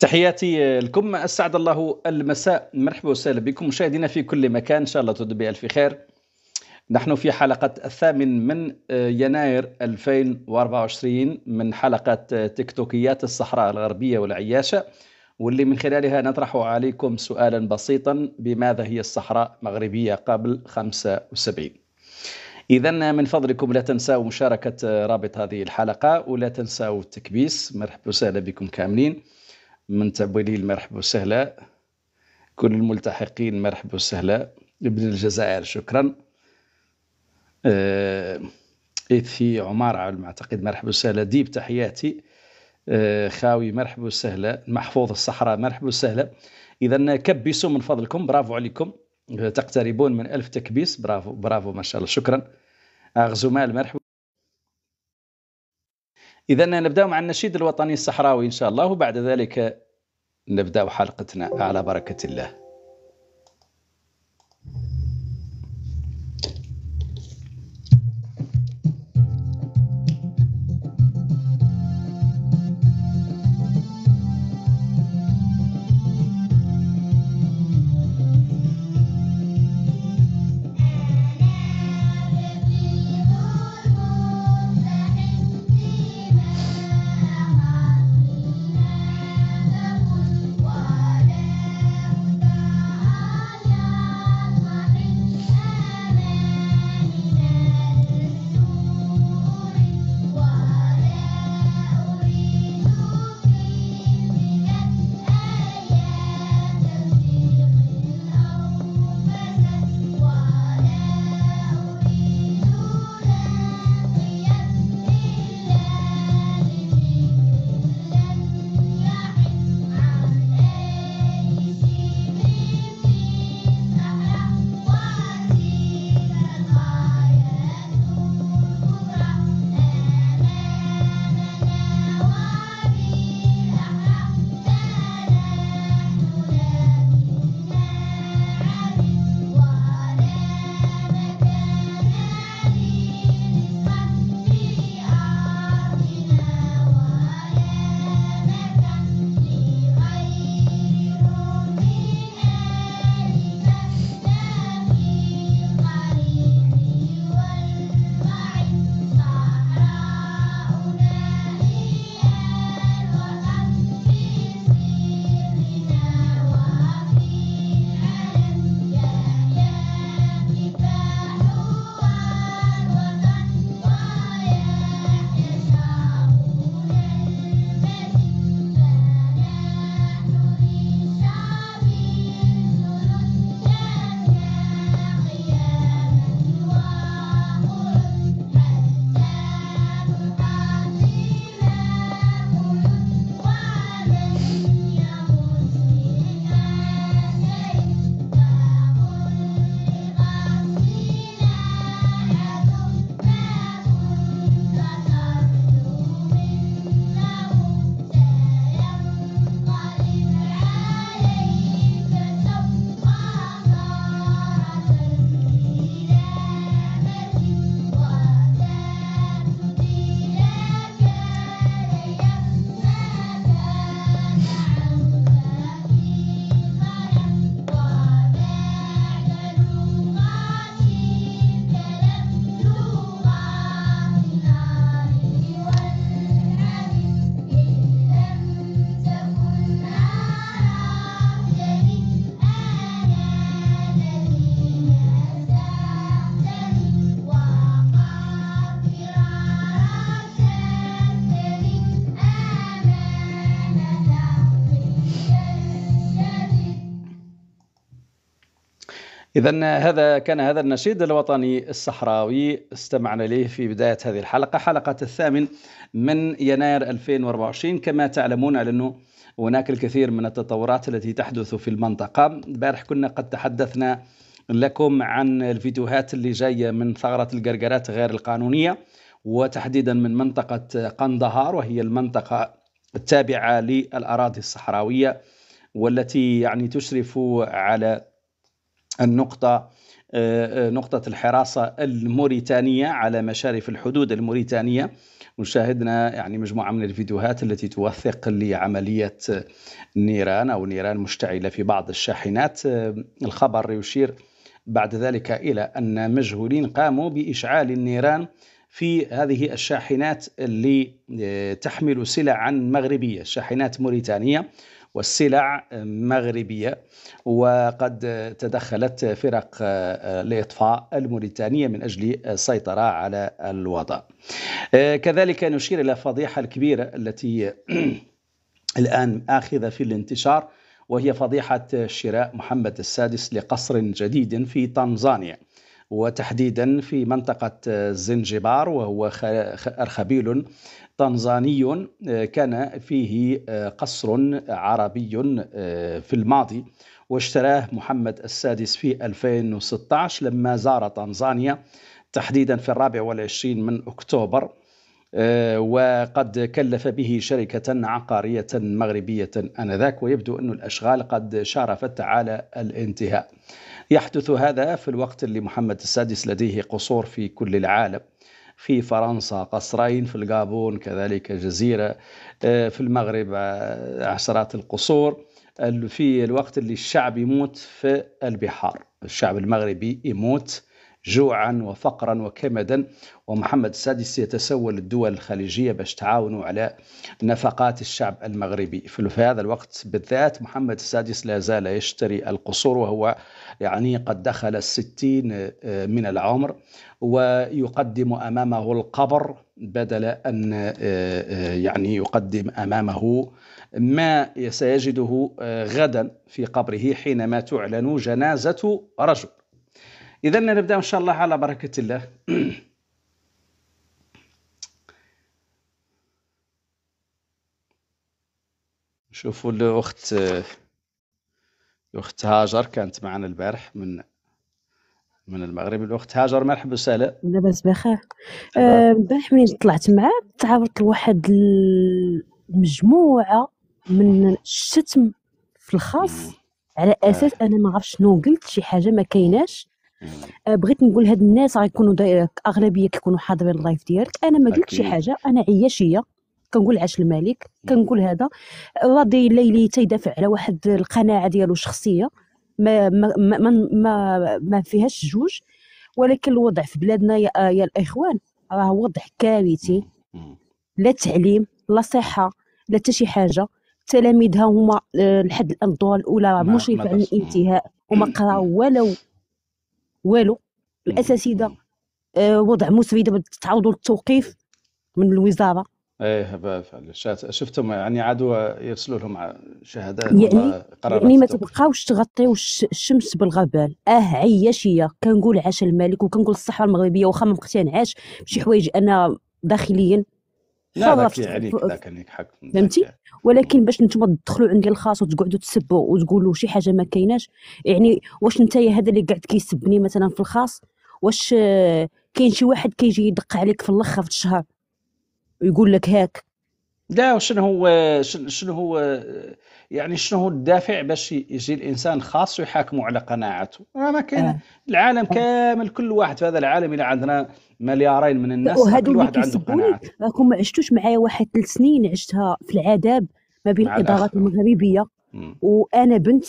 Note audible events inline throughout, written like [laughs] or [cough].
تحياتي لكم اسعد الله المساء مرحبا وسهلا بكم مشاهدينا في كل مكان ان شاء الله تدبي بالف خير نحن في حلقة الثامن من يناير 2024 من حلقة تكتوكيات الصحراء الغربية والعياشة واللي من خلالها نطرح عليكم سؤالا بسيطا بماذا هي الصحراء مغربية قبل 75 إذا من فضلكم لا تنسوا مشاركة رابط هذه الحلقة ولا تنسوا التكبيس مرحبا وسهلا بكم كاملين من تعبوليل مرحبا وسهلا كل الملتحقين مرحبا وسهلا ابن الجزائر شكرا آه إثي عمار على ما أعتقد مرحبا وسهلا ديب تحياتي آه، خاوي مرحبا وسهلا محفوظ الصحراء مرحبا وسهلا إذا كبسوا من فضلكم برافو عليكم آه، تقتربون من ألف تكبيس برافو برافو ما شاء الله شكرا مال مرحبا إذا نبدأ مع النشيد الوطني الصحراوي إن شاء الله وبعد ذلك نبدأ حلقتنا على بركة الله إذا هذا كان هذا النشيد الوطني الصحراوي استمعنا إليه في بداية هذه الحلقة حلقة الثامن من يناير 2024 كما تعلمون على أنه هناك الكثير من التطورات التي تحدث في المنطقة بارح كنا قد تحدثنا لكم عن الفيديوهات اللي جاية من ثغرة القرقرات غير القانونية وتحديدا من منطقة قندهار وهي المنطقة التابعة للأراضي الصحراوية والتي يعني تشرف على النقطة آه، آه، نقطة الحراسة الموريتانية على مشارف الحدود الموريتانية وشاهدنا يعني مجموعة من الفيديوهات التي توثق لعملية نيران أو نيران مشتعلة في بعض الشاحنات آه، الخبر يشير بعد ذلك إلى أن مجهولين قاموا بإشعال النيران في هذه الشاحنات اللي تحمل سلعا مغربية شاحنات موريتانية والسلع مغربية وقد تدخلت فرق الإطفاء آه، الموريتانية من أجل السيطرة على الوضع آه، كذلك نشير إلى فضيحة الكبيرة التي [clears throat] الآن آخذة في الانتشار وهي فضيحة شراء محمد السادس لقصر جديد في تنزانيا وتحديدا في منطقة آه، زنجبار وهو أرخبيل تنزاني آه، كان فيه آه، قصر آه، عربي في الماضي واشتراه محمد السادس في 2016 لما زار تنزانيا تحديدا في الرابع والعشرين من أكتوبر وقد كلف به شركة عقارية مغربية آنذاك ويبدو أن الأشغال قد شارفت على الانتهاء يحدث هذا في الوقت اللي محمد السادس لديه قصور في كل العالم في فرنسا قصرين في الغابون كذلك جزيرة آه، في المغرب آه، عشرات القصور في الوقت اللي الشعب يموت في البحار الشعب المغربي يموت جوعا وفقرا وكمدا ومحمد السادس يتسول الدول الخليجية باش تعاونوا على نفقات الشعب المغربي في هذا الوقت بالذات محمد السادس لا زال يشتري القصور وهو يعني قد دخل الستين آه، من العمر ويقدم أمامه القبر بدل أن آه، آه، يعني يقدم أمامه ما سيجده غدا في قبره حينما تعلن جنازة رجل إذا نبدأ إن شاء الله على بركة الله [clears throat] شوفوا الأخت الأخت هاجر كانت معنا البارح من من المغرب الأخت هاجر مرحبا وسهلا لاباس بخير آه، البارح ملي طلعت معاه تعرضت لواحد المجموعة من الشتم في الخاص على اساس آه. انا ما عرفتش شنو قلت شي حاجه ما كايناش آه، بغيت نقول هاد الناس غيكونوا اغلبيه كيكونوا حاضرين اللايف ديالك انا ما قلت شي حاجه انا عياشيه كنقول عاش الملك كنقول هذا راضي الليلي تيدافع على واحد القناعه ديالو شخصيه ما ما ما, ما, ما فيهاش جوج ولكن الوضع في بلادنا يا, آه، يا الاخوان راه وضع كارثي لا تعليم لا صحه لا حتى شي حاجه تلاميذها هما آه، لحد الان الدور الاولى مشرف على الانتهاء وما قراو [clears throat] ولو والو الاساتذه آه، وضع دابا تعوضوا للتوقيف من الوزاره ايه شفتهم يعني عادوا يرسلوا لهم شهادات يعني قرارات يعني ما تبقاوش تغطيو الشمس بالغبال اه عياشيه كنقول عاش الملك وكنقول الصحفه المغربيه واخا ما مقتنعاش بشي حوايج انا داخليا لا ذاك عليك حق فهمتي ولكن باش نتوما تدخلوا عند الخاص وتقعدوا تسبوا وتقولوا شي حاجه ما كايناش يعني واش انت هذا اللي قاعد كيسبني مثلا في الخاص واش كاين شي واحد كيجي يدق عليك في الاخر في الشهر ويقول لك هاك لا وشنو هو شنو هو يعني شنو هو الدافع باش يجي الانسان خاص ويحاكمه على قناعاته ما كاين آه. العالم آه. كامل كل واحد في هذا العالم الى عندنا مليارين من الناس وهذو اللي كيسبوني راكم ما عشتوش معايا واحد ثلاث سنين عشتها في العذاب ما بين الادارات المغربيه وانا بنت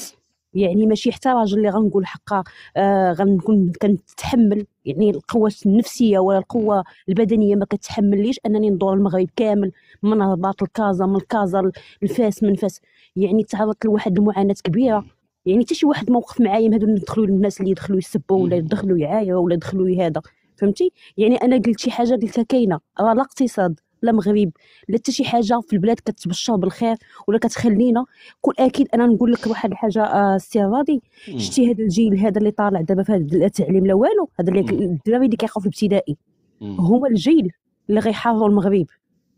يعني ماشي حتى راجل اللي غنقول حقا آه غنكون كنتحمل يعني القوة النفسية ولا القوة البدنية ما كتحملليش أنني ندور المغرب كامل من الرباط لكازا من كازا لفاس من فاس يعني تعرضت لواحد المعاناة كبيرة يعني حتى شي واحد موقف معايا هادو ندخلوا الناس اللي يدخلوا يسبوا ولا يدخلوا يعايروا ولا يدخلوا هذا فهمتي يعني انا قلت شي حاجه قلتها كاينه راه لا اقتصاد لا مغرب لا حتى شي حاجه في البلاد كتبشر بالخير ولا كتخلينا كل اكيد انا نقول لك واحد الحاجه السي آه، راضي شتي هذا الجيل هذا اللي طالع دابا في هذا التعليم لا والو هذا الدراري اللي كيقراو في الابتدائي هما الجيل اللي غيحافظوا المغرب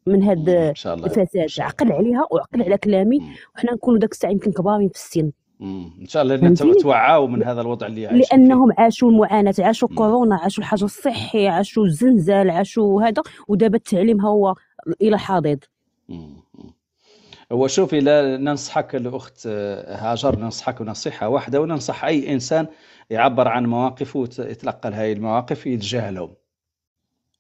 من هذا الفساد عقل عليها وعقل على كلامي وحنا نكونوا داك الساعه يمكن كبارين في السن ان شاء الله لان توعوا من هذا الوضع اللي عايشين لانهم فيه. عاشوا المعاناه عاشوا كورونا عاشوا الحجر الصحي عاشوا الزلزال عاشوا هذا ودابا التعليم هو الى حاضر هو شوفي لا ننصحك الاخت آه، هاجر ننصحك نصيحه واحده وننصح اي انسان يعبر عن مواقفه ويتلقى هذه المواقف يتجاهلهم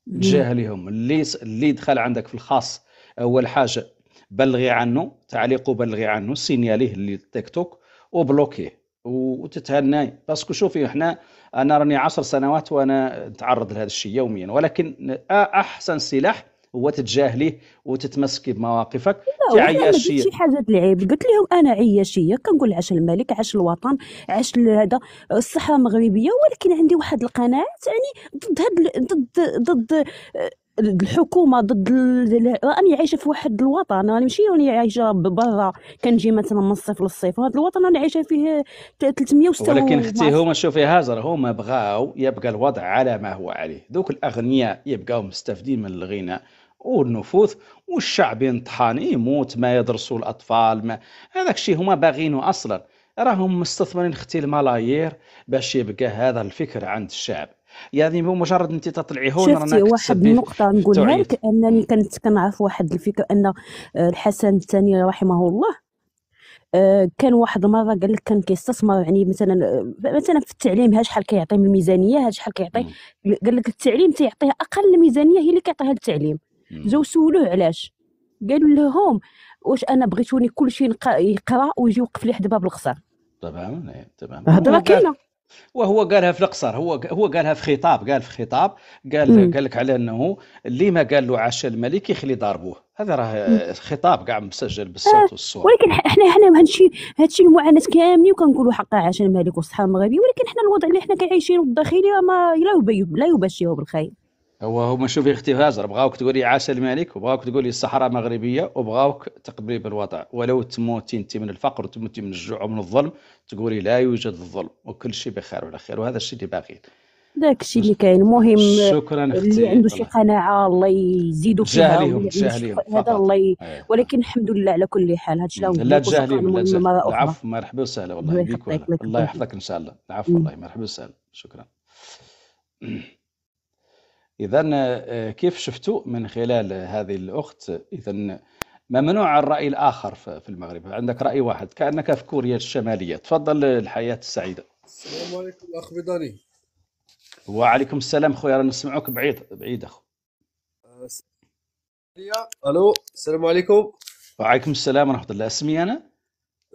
تجاهلهم اللي اللي دخل عندك في الخاص اول حاجه بلغي عنه تعليقه بلغي عنه سينياليه للتيك توك وبلوكيه وتتهناي باسكو شوفي احنا انا راني 10 سنوات وانا نتعرض لهذا الشيء يوميا ولكن احسن سلاح هو تتجاهليه وتتمسكي بمواقفك كعياشيه شي حاجه العيب قلت لهم انا عياشيه كنقول عاش الملك عاش الوطن عاش هذا الصحراء المغربيه ولكن عندي واحد القناعات يعني ضد هاد ضد ضد الحكومه ضد ال... راني عايشه في واحد الوطن راني ماشي راني عايشه برا كنجي مثلا من الصيف للصيف هذا الوطن راني عايشه فيه 306 ولكن اختي هما شوفي هاجر هما بغاو يبقى الوضع على ما هو عليه دوك الاغنياء يبقاو مستفدين من الغنى والنفوذ والشعب ينطحن يموت ما يدرسوا الاطفال ما هذاك الشيء هما باغينه اصلا راهم مستثمرين اختي الملايير باش يبقى هذا الفكر عند الشعب يعني مو مجرد انت تطلعي هون شفتي واحد النقطة نقولها لك انني كنت كنعرف واحد الفكرة ان آه، الحسن الثاني رحمه الله آه، كان واحد المره قال لك كان كيستثمر يعني مثلا آه، مثلا في التعليم ها شحال كيعطي من الميزانيه ها شحال كيعطي قال لك التعليم تيعطيها اقل ميزانيه هي اللي كيعطيها للتعليم جاو سولوه علاش قالوا لهم واش انا بغيتوني كل شيء يقرا ويجي يوقف لي حد باب القصر طبعا تمام إيه، هضره كاينه وهو قالها في القصر هو هو قالها في خطاب قال في خطاب قال قال لك على انه اللي ما قال له عاش الملك يخلي ضربوه هذا راه خطاب كاع مسجل آه، بالصوت آه والصوره ولكن احنا احنا هادشي هادشي المعاناه كاملين وكنقولوا حق عاش الملك والصحراء المغربي ولكن احنا الوضع اللي احنا كنعيشينه الداخلي ما لا يبين لا بالخير هو هما شوفي اختي هاجر بغاوك تقولي عاش الملك وبغاوك تقولي الصحراء مغربيه وبغاوك تقبلي بالوضع ولو تموتي انت من الفقر وتموتي من الجوع ومن الظلم تقولي لا يوجد الظلم وكل شيء بخير وعلى خير وهذا الشيء اللي باغي داك الشيء اللي كاين المهم شكرا اختي اللي عنده شي قناعه الله يزيدو فيها جاهليهم جاهليهم هذا الله ي... أيوة. ولكن الحمد لله على كل حال هادشي لا لا تجاهليهم العفو مرحبا وسهلا والله بك الله يحفظك ان شاء الله العفو والله مرحبا وسهلا شكرا اذا آه، كيف شفتوا من خلال هذه الاخت اذا ممنوع الراي الاخر في المغرب عندك راي واحد كانك في كوريا الشماليه تفضل الحياه السعيده السلام عليكم اخ بيضاني وعليكم السلام خويا رانا نسمعوك بعيد بعيد اخو الو السلام عليكم وعليكم السلام ورحمه الله اسمي انا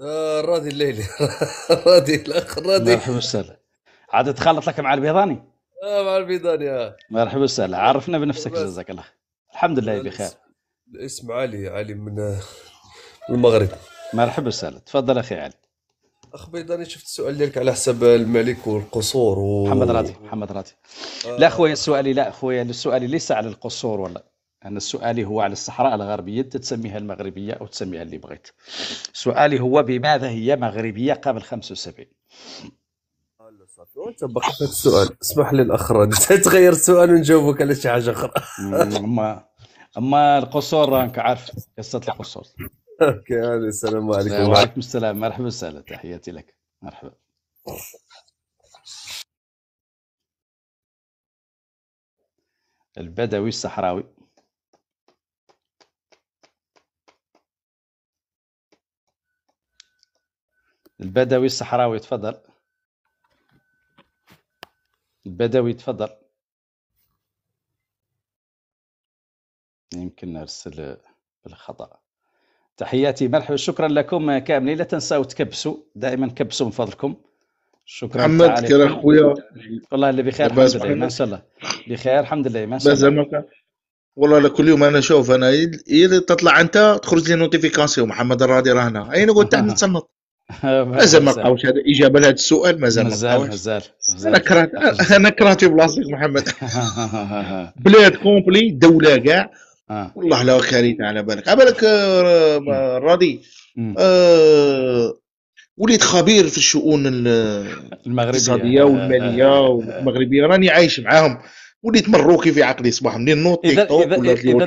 آه الليلي [laughs] الراضي الاخ الراضي مرحبا وسهلا عاد تخلط لك مع البيضاني آه، مع البيضان يا مرحبا وسهلا آه، عرفنا بنفسك جزاك الله الحمد لله آه، بخير اسم علي علي من المغرب مرحبا وسهلا تفضل اخي علي اخ بيضاني شفت السؤال ديالك على حساب الملك والقصور و... محمد راضي محمد راضي آه. لا خويا سؤالي لا خويا سؤالي ليس على القصور ولا انا سؤالي هو على الصحراء الغربيه انت تسميها المغربيه او تسميها اللي بغيت سؤالي هو بماذا هي مغربيه قبل 75 وانت في السؤال اسمح لي الاخرين [laughs] تغير السؤال ونجاوبك على شي حاجه اخرى اما اما القصور راك عارف قصه القصور اوكي السلام عليكم وعليكم السلام مرحبا وسهلا تحياتي لك مرحبا البدوي الصحراوي البدوي الصحراوي تفضل البدوي تفضل يمكن نرسل بالخطأ تحياتي مرحبا شكرا لكم كاملين لا تنسوا تكبسوا دائما كبسوا من فضلكم شكرا محمد كير اخويا والله اللي بخير الحمد لله ما شاء الله بخير الحمد لله ما شاء الله والله كل يوم انا شوف انا اذا تطلع انت تخرج لي نوتيفيكاسيون محمد الرادي هنا اين قلت [laughs] نتصنط [laughs] مازال ما لقاوش هذا اجابه لهذا السؤال مازال ما مازال مازال انا كرهت انا كرهت بلاصتك محمد [laughs] بلاد كومبلي دوله كاع آه. والله لا كارثه على بالك على بالك آه، راضي آه، وليت خبير في الشؤون المغربيه الاقتصاديه والماليه والمغربيه راني عايش معاهم وليت مروكي في عقلي صباح منين نوط اذا اذا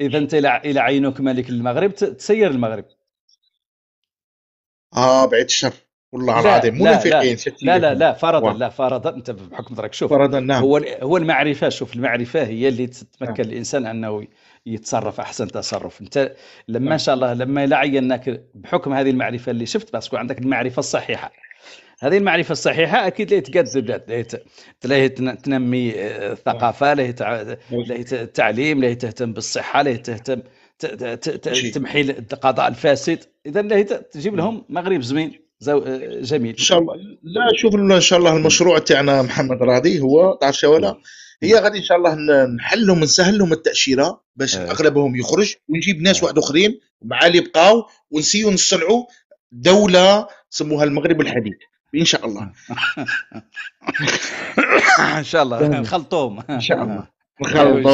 اذا انت الى عينك ملك المغرب تسير المغرب اه بعيد الشر والله العظيم منافقين لا لا لا, لا فرضا لا فرضا انت بحكم درك شوف فرضا نعم هو هو المعرفه شوف المعرفه هي اللي تتمكن نعم. الانسان انه يتصرف احسن تصرف انت لما نعم. ان شاء الله لما لا عيناك بحكم هذه المعرفه اللي شفت باسكو عندك المعرفه الصحيحه هذه المعرفه الصحيحه اكيد لا يتقدم لا تنمي آه، الثقافه لا نعم. التعليم لا تهتم بالصحه لا تهتم تمحيل القضاء الفاسد اذا الله تجيب لهم مغرب زمين زو... آه، جميل ان شاء الله لا شوف ان شاء الله المشروع تاعنا محمد راضي هو تعرف شو ولا هي غادي ان شاء الله نحلهم لهم التاشيره باش آه. اغلبهم يخرج ونجيب ناس واحد اخرين مع اللي بقاو ونسيو نصنعوا دوله سموها المغرب الحديث ان شاء الله [laughs] ان شاء الله نخلطوهم ان شاء الله مخلطوب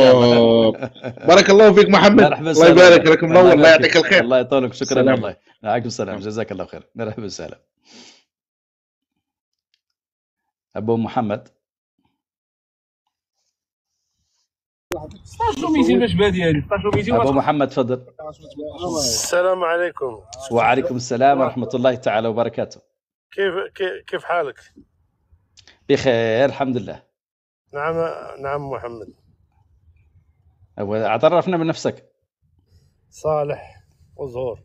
أيوة، [laughs] بارك الله فيك محمد الله يبارك لك منور الله يعطيك الخير الله يطولك شكرا الله وعليكم السلام جزاك الله خير مرحبا وسهلا ابو محمد ابو محمد تفضل السلام عليكم وعليكم السلام ورحمه الله تعالى وبركاته كيف كيف حالك بخير الحمد لله نعم نعم محمد عرفنا بنفسك صالح وزهور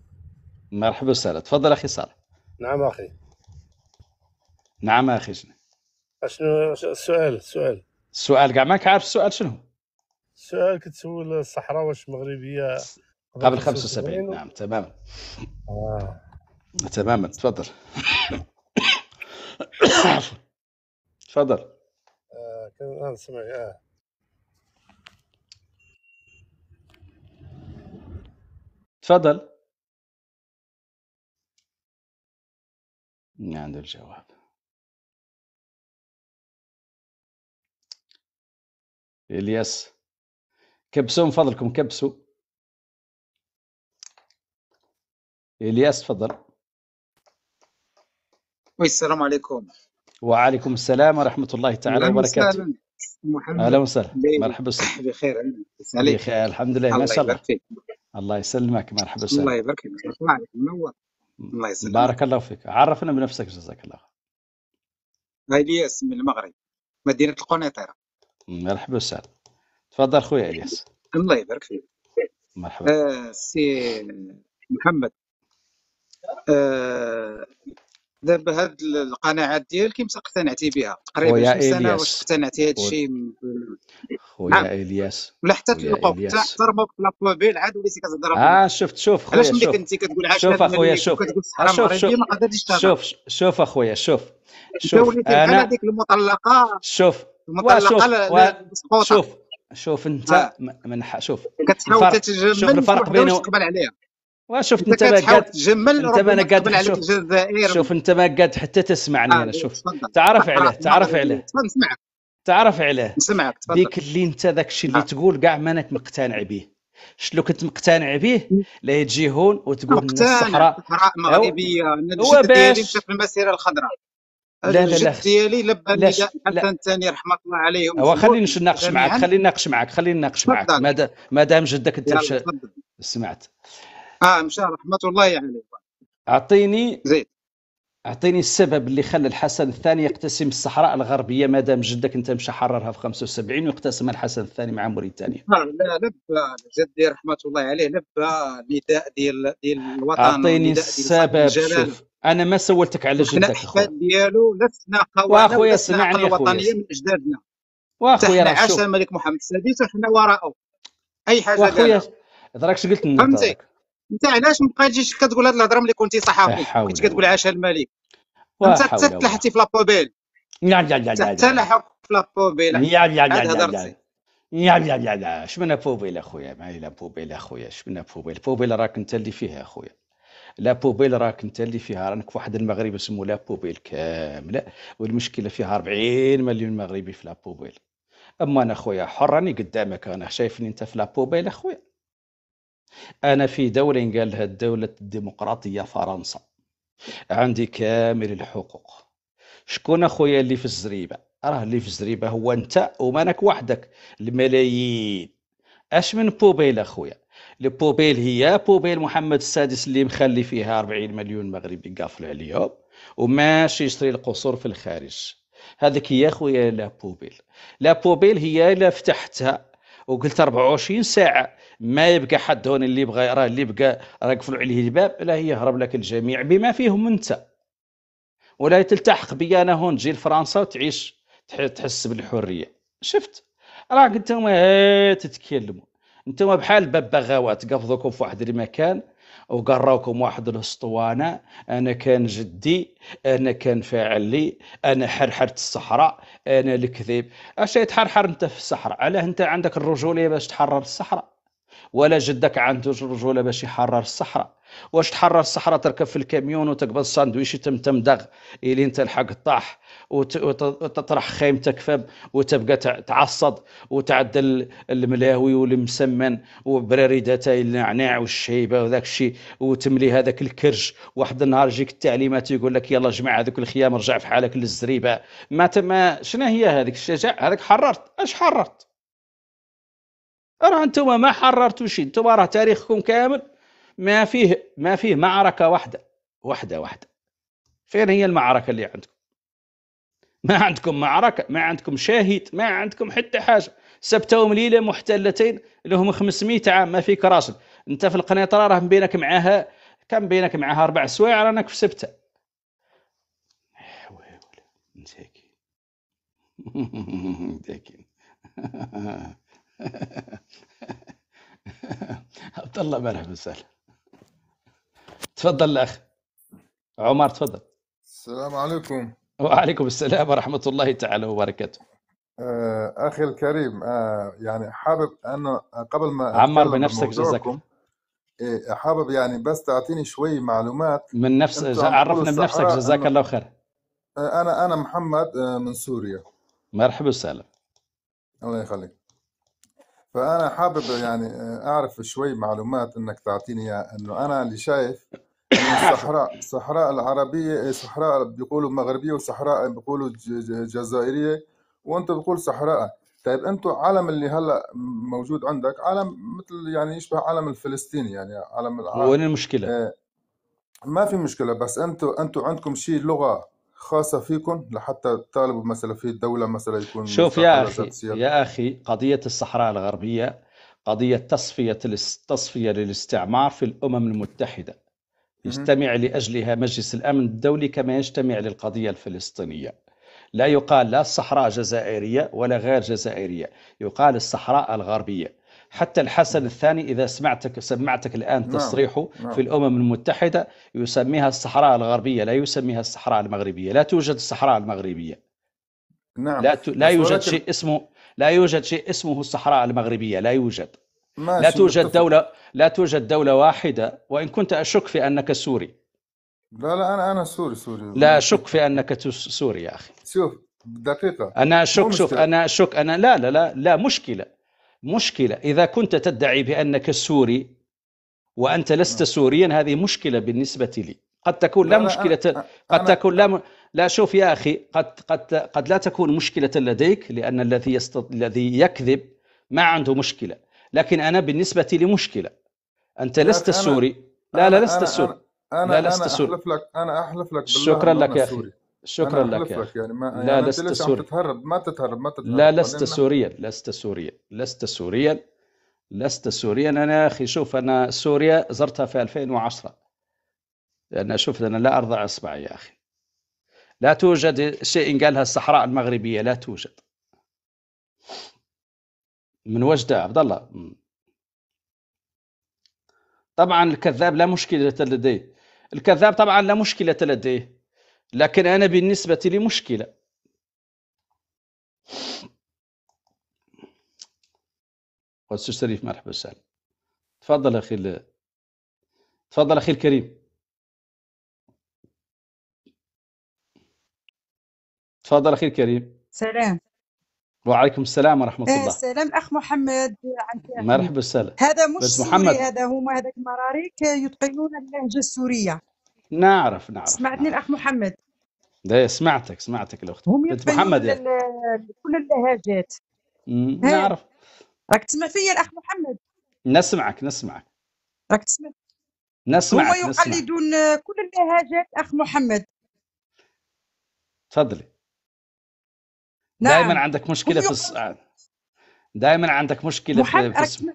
مرحبا وسهلا تفضل اخي صالح نعم اخي نعم اخي شنو السؤال السؤال السؤال كاع ماك عارف السؤال شنو السؤال كتسول الصحراء واش مغربيه قبل 75 نعم تماما آه. تماما تفضل [coughs] تفضل آه كان نسمع اه تفضل. من عنده الجواب. الياس كبسوا من فضلكم كبسوا الياس تفضل السلام عليكم وعليكم السلام ورحمه الله تعالى وبركاته اهلا وسهلا مرحبا بخير بخير الحمد لله ما شاء الله الله يسلمك مرحبا وسهلا الله يبارك فيك منور الله يسلمك بارك الله فيك عرفنا بنفسك جزاك الله خير الياس من المغرب مدينه القنيطره مرحبا وسهلا تفضل خويا الياس الله يبارك فيك مرحبا آه سي محمد آه دابا هاد القناعات ديالك كيف اقتنعتي بها تقريبا شي سنه واش اقتنعتي هاد الشيء خويا نعم. الياس ولا حتى تلقى حتى ربط لابوبيل عاد وليتي كتهضر اه شفت شوف خويا علاش ملي كنتي كتقول عاد شوف اخويا شوف شوف شوف شوف شوف اخويا شوف شوف انا ديك المطلقه شوف المطلقه شوف شوف انت من شوف كتحاول تتجمل شوف الفرق بينه تقبل عليها وشفت انت ما قاد تجمل انت ما قاد عليك الجزائر شوف انت ما قاد حتى تسمعني آه انا شوف تعرف عليه آه، آه، تعرف عليه نسمعك تعرف عليه تفضل ديك اللي انت ذاك الشيء اللي آه. تقول كاع ما انك مقتنع به شنو كنت مقتنع به لا يجي هون وتقول ان الصحراء الصحراء مغربيه هو باش في المسيره الخضراء لا لا لا ديالي لبى النداء حسن الثاني رحمه الله عليهم هو خليني نناقش معك خليني نناقش معك خليني نناقش معك ما دام جدك انت سمعت اه مشى رحمه الله عليه اعطيني زيد اعطيني السبب اللي خلى الحسن الثاني يقتسم الصحراء الغربيه ما دام جدك انت مشى حررها في 75 ويقتسم الحسن الثاني مع موريتانيا. آه، لا لبى جدي رحمه الله عليه لبى نداء ديال ديال الوطن اعطيني السبب شوف انا ما سولتك على جدك اخويا الاحفاد ديالو لسنا قوانا واخويا سمعني وطنيه من اجدادنا واخويا راه شوف. عاش الملك محمد السادس وحنا وراءه اي حاجه واخويا دراك قلت لنا فهمتي انت علاش ما بقيتيش كتقول هذه الهضره ملي كنتي صحافي كنت كتقول عاشها الملك انت تلحتي في لابوبيل لا لا لا لا حتى لحق في لابوبيل لا لا لا لا لا لا بوبيل اخويا معايا لا بوبيل اخويا شمنا بوبيل بوبيل راك انت اللي فيها اخويا لا بوبيل راك انت اللي فيها راك واحد المغرب اسمه لا بوبيل كامله والمشكله فيها 40 مليون مغربي في لا بوبيل اما انا اخويا حر راني قدامك انا شايفني انت في لا بوبيل اخويا أنا في دولة قالها الدولة الديمقراطية فرنسا عندي كامل الحقوق شكون أخويا اللي في الزريبة راه اللي في الزريبة هو أنت ومانك وحدك الملايين أش من بوبيل أخويا البوبيل هي بوبيل محمد السادس اللي مخلي فيها 40 مليون مغربي قافل عليهم وماشي يشتري القصور في الخارج هذيك هي خويا لا بوبيل لا بوبيل هي اللي فتحتها وقلت 24 ساعه ما يبقى حد هون اللي يبغى يراه اللي يبقى راه قفلوا عليه الباب لا يهرب لك الجميع بما فيهم انت ولا تلتحق بي انا هون تجي لفرنسا وتعيش تحس بالحريه شفت راك انتم إيه، تتكلموا انتم بحال بغاوات قفضوكم في واحد المكان وقراوكم واحد الاسطوانه انا كان جدي انا كان فاعلي انا حرحرت الصحراء انا الكذب اش تحرحر انت في الصحراء علاه انت عندك الرجولية باش تحرر الصحراء ولا جدك عنده الرجوله باش يحرر الصحراء واش تحرر الصحراء تركب في الكاميون وتقبل الساندويش تم دغ الين تلحق طاح وتطرح خيمتك فب وتبقى تعصد وتعدل الملاوي والمسمن وبراريدات النعناع والشيبه وذاك الشيء وتملي هذاك الكرش واحد النهار يجيك التعليمات يقول لك يلا جمع هذوك الخيام رجع في حالك للزريبه ما تما شنو هي هذيك الشجاعه هذاك حررت اش حررت راه انتم ما حررتوش انتم راه تاريخكم كامل ما فيه ما فيه معركه واحده واحده واحده فين هي المعركه اللي عندكم ما عندكم معركه ما عندكم شاهد ما عندكم حتى حاجه سبتة وليله محتلتين لهم 500 عام ما فيك راسل انت في القنيطره راه بينك معاها كان بينك معاها اربع سوايع راناك في سبته مساكين مساكين عبد الله مرحبا وسهلا تفضل الاخ عمر تفضل السلام عليكم وعليكم السلام ورحمه الله تعالى وبركاته آه، اخي الكريم آه، يعني حابب انا قبل ما عمر بنفسك جزاك آه، حابب يعني بس تعطيني شوي معلومات من نفس عرفنا بنفسك جزاك الله خير انا انا محمد من سوريا مرحبا وسهلا الله يخليك فانا حابب يعني اعرف شوي معلومات انك تعطيني اياها انه انا اللي شايف [coughs] الصحراء الصحراء العربيه صحراء بيقولوا مغربيه وصحراء بيقولوا جزائريه وانت بتقول صحراء طيب انتم عالم اللي هلا موجود عندك عالم مثل يعني يشبه عالم الفلسطيني يعني عالم وين المشكله؟ آه، ما في مشكله بس انتم انتم عندكم شيء لغه خاصة فيكم لحتى تطالبوا مثلا في الدولة مثلا يكون شوف يا أخي يا أخي قضية الصحراء الغربية قضية تصفية تصفية للاستعمار في الأمم المتحدة يجتمع لأجلها مجلس الأمن الدولي كما يجتمع للقضية الفلسطينية لا يقال لا الصحراء جزائرية ولا غير جزائرية يقال الصحراء الغربية حتى الحسن الثاني إذا سمعتك سمعتك الآن نعم، تصريحه نعم. في الأمم المتحدة يسميها الصحراء الغربية لا يسميها الصحراء المغربية لا توجد الصحراء المغربية نعم لا, ت... لا يوجد شيء اسمه لا يوجد شيء اسمه الصحراء المغربية لا يوجد لا توجد متفق. دولة لا توجد دولة واحدة وإن كنت أشك في أنك سوري لا لا أنا أنا سوري سوري لا أشك في أنك سوري يا أخي شوف دقيقة أنا أشك شوف أنا أشك أنا لا لا لا لا مشكلة مشكلة إذا كنت تدعي بأنك سوري وأنت لست نعم. سوريا هذه مشكلة بالنسبة لي قد تكون لا, لا مشكلة أنا قد أنا تكون لا م... لا شوف يا أخي قد قد قد لا تكون مشكلة لديك لأن الذي يست... الذي يكذب ما عنده مشكلة لكن أنا بالنسبة لي مشكلة أنت لست أنا سوري لا لا لست سوري أنا لا لست أنا سوري أحلف لك أنا أحلف لك بالله شكرا لك يا أخي سوري. شكرا لك, لك يعني ما لا يعني لست سوريا تتهرب ما تتهرب ما تتهرب لا لست سوريا لست سوريا لست سوريا لست سوريا انا يا اخي شوف انا سوريا زرتها في 2010 لان شوف انا لا ارضع اصبعي يا اخي لا توجد شيء قالها الصحراء المغربيه لا توجد من وجده عبد الله طبعا الكذاب لا مشكله لديه الكذاب طبعا لا مشكله لديه لكن أنا بالنسبة لي مشكلة استاذ شريف مرحبا وسهلا تفضل أخي ال... تفضل أخي الكريم تفضل أخي الكريم سلام وعليكم السلام ورحمة آه، الله سلام أخ محمد مرحبا وسهلا هذا مش سوري محمد. هذا هما هذاك مراريك يتقنون اللهجة السورية نعرف نعرف سمعتني نعرف. الاخ محمد ده سمعتك سمعتك الاخت بنت محمد كل اللهجات نعرف راك تسمع فيا الاخ محمد نسمعك نسمعك راك تسمع نسمعك هم يقلدون نسمعك. كل اللهجات اخ محمد تفضلي نعم. دائما عندك مشكله في الس... دائما عندك مشكله محمد في, في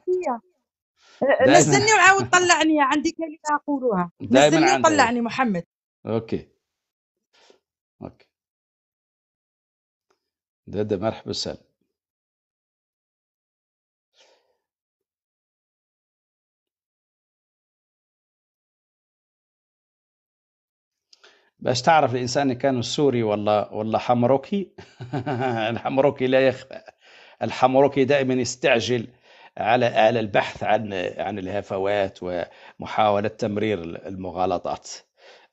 نزلني وعاود طلعني عندي كلمه اقولها نزلني وطلعني محمد اوكي اوكي دادا مرحبا وسهلا باش تعرف الانسان كان سوري ولا ولا حمروكي [laughs] الحمروكي لا يخفى الحمروكي دائما يستعجل على على البحث عن عن الهفوات ومحاوله تمرير المغالطات.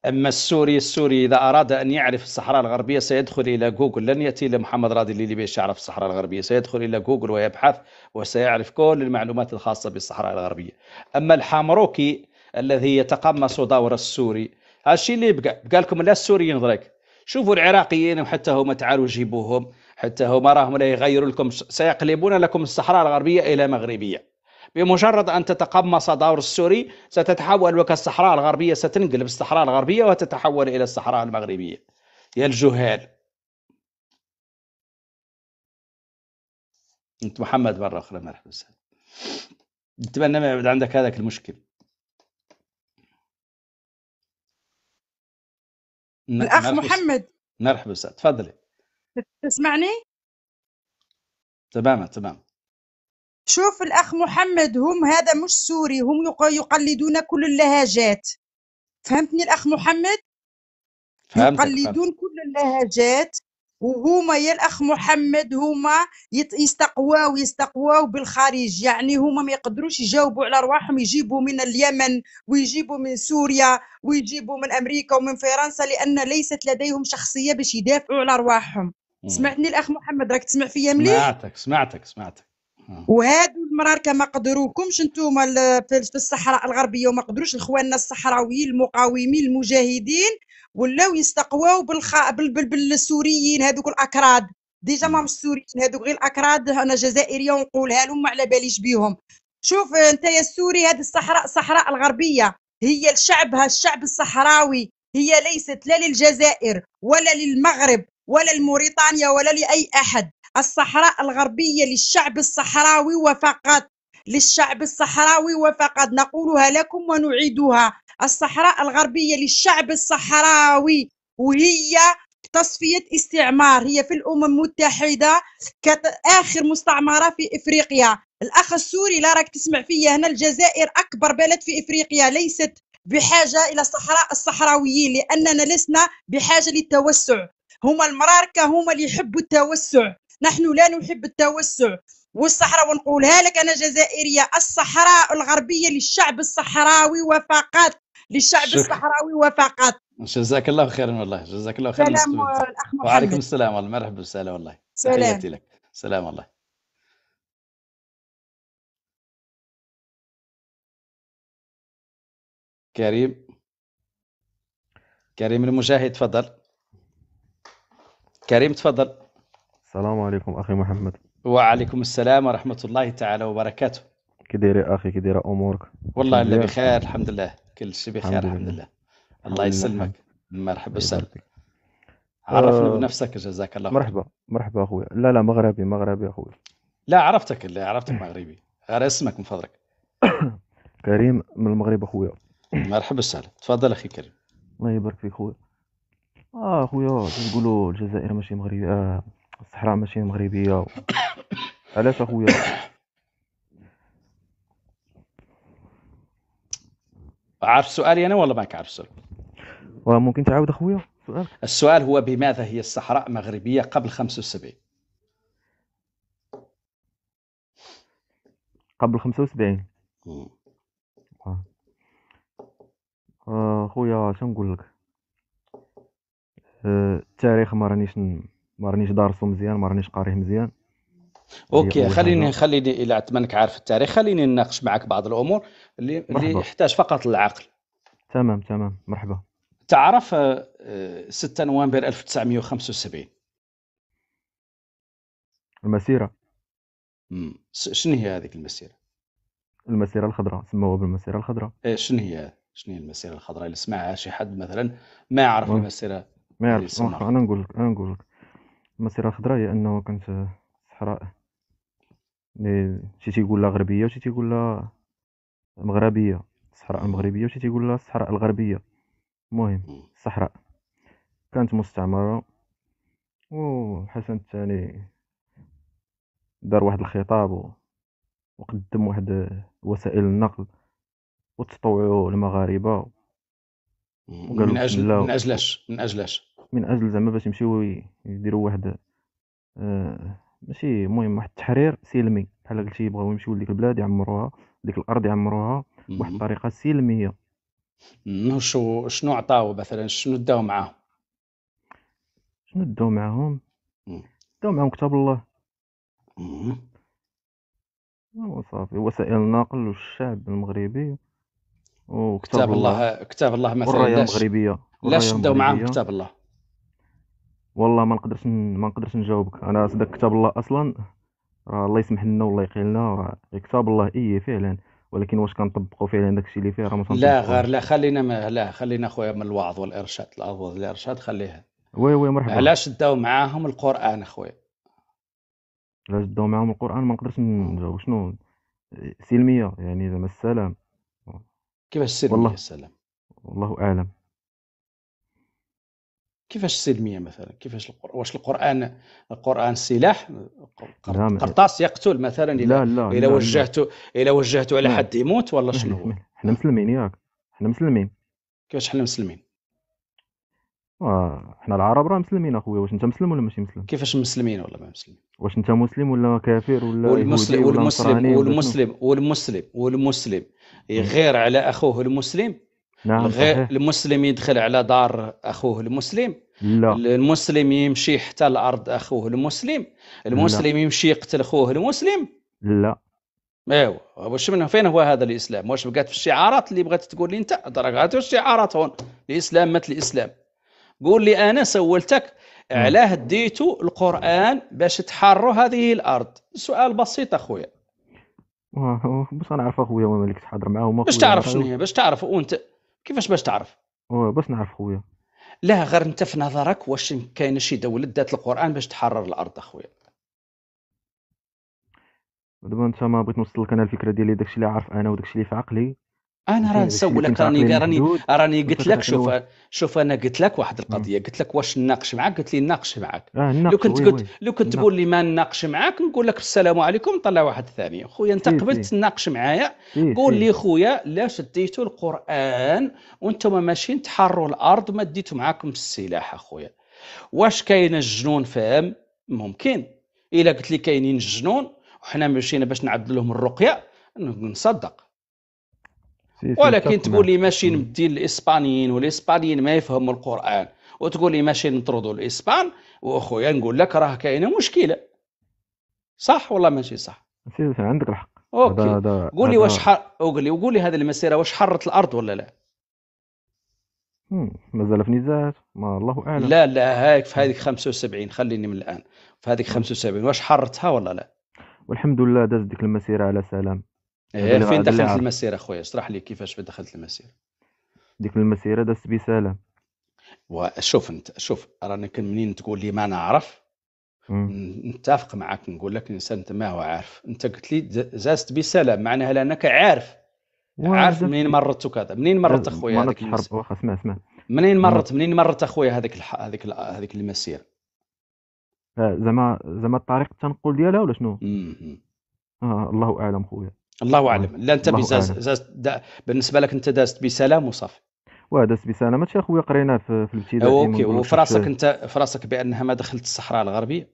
اما السوري السوري اذا اراد ان يعرف الصحراء الغربيه سيدخل الى جوجل لن ياتي لمحمد راضي اللي باش يعرف الصحراء الغربيه سيدخل الى جوجل ويبحث وسيعرف كل المعلومات الخاصه بالصحراء الغربيه اما الحامروكي الذي يتقمص دور السوري هذا الشيء اللي بقى قال لكم لا السوري ينظرك شوفوا العراقيين وحتى هما تعالوا جيبوهم حتى هما راهم لا يغيروا لكم سيقلبون لكم الصحراء الغربية إلى مغربية بمجرد أن تتقمص دور السوري ستتحول كالصحراء الغربية ستنقلب الصحراء الغربية وتتحول إلى الصحراء المغربية يا الجهال أنت محمد مرة أخرى مرحبا وسهلا نتمنى ما يبعد عندك هذاك المشكل الأخ محمد مرحبا وسهلا تفضلي تسمعني؟ تماما تمام شوف الأخ محمد هم هذا مش سوري هم يقلدون كل اللهجات فهمتني الأخ محمد؟ فهمت يقلدون فهمت. كل اللهجات وهما يا الاخ محمد هما يستقواو يستقواو بالخارج يعني هما ما يقدروش يجاوبوا على ارواحهم يجيبوا من اليمن ويجيبوا من سوريا ويجيبوا من امريكا ومن فرنسا لان ليست لديهم شخصيه باش يدافعوا على ارواحهم سمعتني الاخ محمد راك تسمع فيا مليح سمعتك سمعتك سمعتك آه. وهادو المرار كما قدروكمش نتوما في الصحراء الغربيه وما قدروش اخواننا الصحراويين المقاومين المجاهدين ولاو يستقواو بالخ... بال... بال... بالسوريين هذوك الاكراد ديجا ما مش سوريين هذوك غير الاكراد انا جزائريه ونقولها لهم ما على باليش بيهم شوف انت يا السوري هذه الصحراء الصحراء الغربيه هي لشعبها الشعب الصحراوي هي ليست لا للجزائر ولا للمغرب ولا لموريتانيا ولا لأي أحد الصحراء الغربية للشعب الصحراوي وفقط للشعب الصحراوي وفقط نقولها لكم ونعيدها الصحراء الغربية للشعب الصحراوي وهي تصفية استعمار هي في الأمم المتحدة كآخر مستعمرة في إفريقيا الأخ السوري لا راك تسمع فيا هنا الجزائر أكبر بلد في إفريقيا ليست بحاجة إلى صحراء الصحراويين لأننا لسنا بحاجة للتوسع هما المراركه هما اللي يحبوا التوسع نحن لا نحب التوسع والصحراء ونقولها لك انا جزائريه الصحراء الغربيه للشعب الصحراوي وفقط للشعب شكرا. الصحراوي وفقط جزاك الله خيرا والله جزاك الله خيرا سلام الاخ محمد وعليكم السلام والله مرحبا وسهلا والله سلام لك سلام الله كريم كريم المشاهد تفضل كريم تفضل السلام عليكم اخي محمد وعليكم السلام ورحمه الله تعالى وبركاته كي يا اخي كي امورك والله الا بخير الحمد لله كل شيء بخير الحمد, الحمد لله. لله الله يسلمك مرحبا وسهلا عرفنا آه، بنفسك جزاك الله خير مرحبا مرحبا اخويا لا لا مغربي مغربي اخويا لا عرفتك اللي عرفتك مغربي غير اسمك من فضلك [coughs] كريم من المغرب اخويا مرحبا وسهلا تفضل اخي كريم الله يبارك فيك خويا اه خويا تقولوا الجزائر ماشي مغربية آه الصحراء ماشي مغربية و... علاش اخويا عارف سؤالي انا ولا ما عارف السؤال وممكن آه، تعاود اخويا السؤال السؤال هو بماذا هي الصحراء مغربية قبل 75 قبل 75 آه. آه خويا شنو نقول لك التاريخ ما رانيش ما رانيش دارسو مزيان ما رانيش قاريه مزيان اوكي خليني خليني الى عتمنك عارف التاريخ خليني نناقش معك بعض الامور اللي مرحبا. اللي يحتاج فقط العقل تمام تمام مرحبا تعرف 6 آه، نوفمبر 1975 المسيره امم شنو هي هذيك المسيره المسيره الخضراء سموها بالمسيره الخضراء إيه شنو هي شنو هي المسيره الخضراء اللي سمعها شي حد مثلا ما يعرف المسيره ما يعرفش إيه، انا نقول لك انا نقول لك المسيره الخضراء هي انه كانت صحراء الصحراء إيه، شي تيقول لها غربيه وشي تيقول لها مغربيه الصحراء المغربيه وشي تيقول لها الصحراء الغربيه المهم الصحراء كانت مستعمره وحسن الثاني دار واحد الخطاب و... وقدم واحد وسائل النقل وتطوعوا المغاربه من اجل من اجلش من اجلش من اجل زعما باش يمشيو يديروا واحد آه، ماشي مهم واحد التحرير سلمي بحال قلتي يبغاو يمشيو لديك البلاد يعمروها ديك الارض يعمروها بواحد الطريقه سلميه شو شنو عطاو مثلا شنو داو معاهم شنو داو معاهم داو معاهم كتاب الله وصافي وسائل النقل والشعب المغربي وكتاب الله, كتاب الله مثلا والرايه المغربيه لا شداو معاهم كتاب الله والله ما نقدرش ما نقدرش نجاوبك انا صدق كتاب الله اصلا راه الله يسمح لنا والله يقي لنا كتاب الله اي فعلا ولكن واش كنطبقوا فعلا داكشي اللي فيه راه ما لا غير لا خلينا ما لا خلينا خويا من الوعظ والارشاد الوعظ والارشاد خليها وي وي مرحبا علاش داو معاهم القران خويا علاش داو معاهم القران ما نقدرش نجاوب شنو سلميه يعني زعما السلام كيفاش السلمية والله السلام والله اعلم كيفاش السلميه مثلا كيفاش القرآن واش القران القران سلاح قرطاس يقتل مثلا الى لا لا الى وجهته الى وجهته على حد يموت ولا شنو [laughs] احنا حنا مسلمين ياك حنا مسلمين كيفاش حنا مسلمين آه. حنا العرب راه مسلمين اخويا واش انت مسلم ولا ماشي مسلم كيفاش مسلمين ولا ما مسلمين واش انت مسلم ولا كافر ولا والمسلم والمسلم والمسلم إيه، والمسلم والمسلم يغير على اخوه المسلم نعم غير المسلم يدخل على دار اخوه المسلم لا المسلم يمشي حتى الارض اخوه المسلم المسلم لا. يمشي يقتل اخوه المسلم لا ايوا واش من فين هو هذا الاسلام واش بقات في الشعارات اللي بغات تقول لي انت درك هاتوا الشعارات هون الاسلام مات الاسلام قول لي انا سولتك نعم. علاه ديتو القران باش تحروا هذه الارض سؤال بسيط اخويا آه، باش نعرف اخويا مالك معاه وما باش تعرف شنو هي باش تعرف وانت كيفاش باش تعرف آه، باش نعرف خويا لا غير انت في نظرك واش كاين شي دوله دات القران باش تحرر الارض اخويا دابا انت ما بغيت نوصل لك انا الفكره ديالي داكشي اللي عارف انا وداكشي اللي في عقلي انا راني إيه، نسول لك راني راني راني قلت لك شوف شوف انا قلت لك واحد القضيه نعم. قلت لك واش نناقش معاك قلت لي نناقش معاك آه، لو كنت قلت لو كنت تقول لي ما نناقش معاك نقول لك السلام عليكم نطلع واحد ثاني خويا انت إيه، قبلت إيه. تناقش معايا قول لي خويا لا شديتوا القران وانتم ماشيين تحروا الارض ما ديتوا معاكم السلاح اخويا واش كاين الجنون فهم ممكن الا قلت لي كاينين الجنون وحنا مشينا باش نعدل لهم الرقيه نصدق ولكن تقول لي نعم. ماشي نمدي الاسبانيين والاسبانيين ما يفهموا القران وتقول لي ماشي نطردوا الاسبان واخويا نقول لك راه كاينه مشكله صح ولا ماشي صح سي عندك الحق اوكي قول لي واش حر... قول لي وقول لي هذه المسيره واش حرت الارض ولا لا مازال في نزاع ما الله اعلم لا لا هاك في هذيك 75 خليني من الان في هذيك 75 واش حرتها ولا لا والحمد لله دازت ديك المسيره على سلام إيه، فين دخلت المسيره خويا اشرح لي كيفاش دخلت المسيره ديك المسيره دازت بسلام وشوف انت شوف راني كان منين تقول لي ما نعرف نتفق معك نقول لك الانسان انت ما هو عارف انت قلت لي زازت بسلام معناها لانك عارف عارف منين مرت وكذا منين مرت اخويا هذيك الحرب اسمع اسمع منين مرت منين مرت اخويا هذيك هذيك هذيك المسيره زعما زعما الطريق التنقل ديالها ولا شنو؟ آه الله اعلم خويا الله اعلم لا انت زازت بالنسبه لك انت دازت بسلام وصافي واه دازت بسلام ماشي اخويا قريناه في, في الابتدائي اوكي وفي راسك انت في راسك بانها ما دخلت الصحراء الغربيه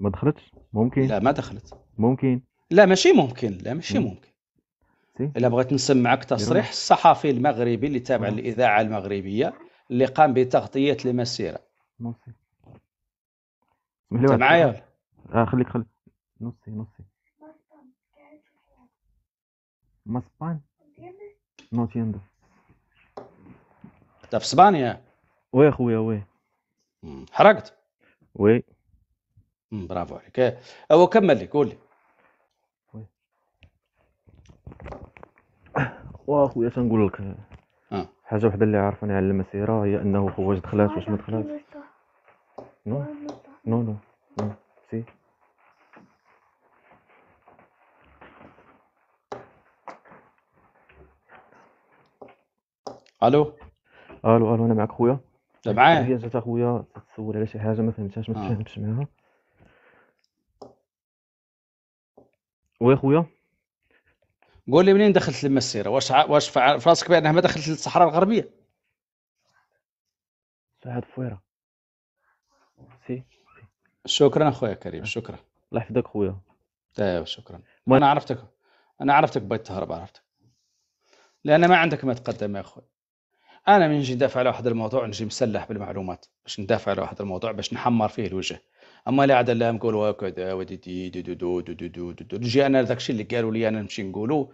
ما دخلتش ممكن لا ما دخلت ممكن لا ماشي ممكن لا ماشي ممكن الا بغيت نسمعك تصريح الصحفي المغربي اللي تابع الاذاعه آه. المغربيه اللي قام بتغطيه المسيره نصي معايا اه خليك خليك نصي نصي ما اسبانيا نوت يندر انت في اسبانيا وي خويا وي حرقت وي برافو عليك او كمل لي قول لي واخويا تنقول لك آه. حاجه وحده اللي عارفاني على المسيره هي انه هو واش دخلات واش ما دخلات نو نو نو سي الو الو الو انا معك خويا انت معاه هي جات اخويا تسول على شي حاجه ما فهمتهاش ما آه. معاها وي خويا قول لي منين دخلت للمسيره واش ع... واش في راسك بانها ما دخلت للصحراء الغربيه سعد فويره سي شكرا اخويا كريم آه. شكرا الله يحفظك خويا ايوا طيب، شكرا ما انا عرفتك انا عرفتك بغيت تهرب عرفتك لان ما عندك ما تقدم يا اخويا انا من نجي ندافع على واحد الموضوع نجي مسلح بالمعلومات باش ندافع على واحد الموضوع باش نحمر فيه الوجه اما اللي عاد لا نقولوا هكذا وديدي دو دو دو دو دو دو نجي انا داكشي اللي قالوا لي انا نمشي نقولوا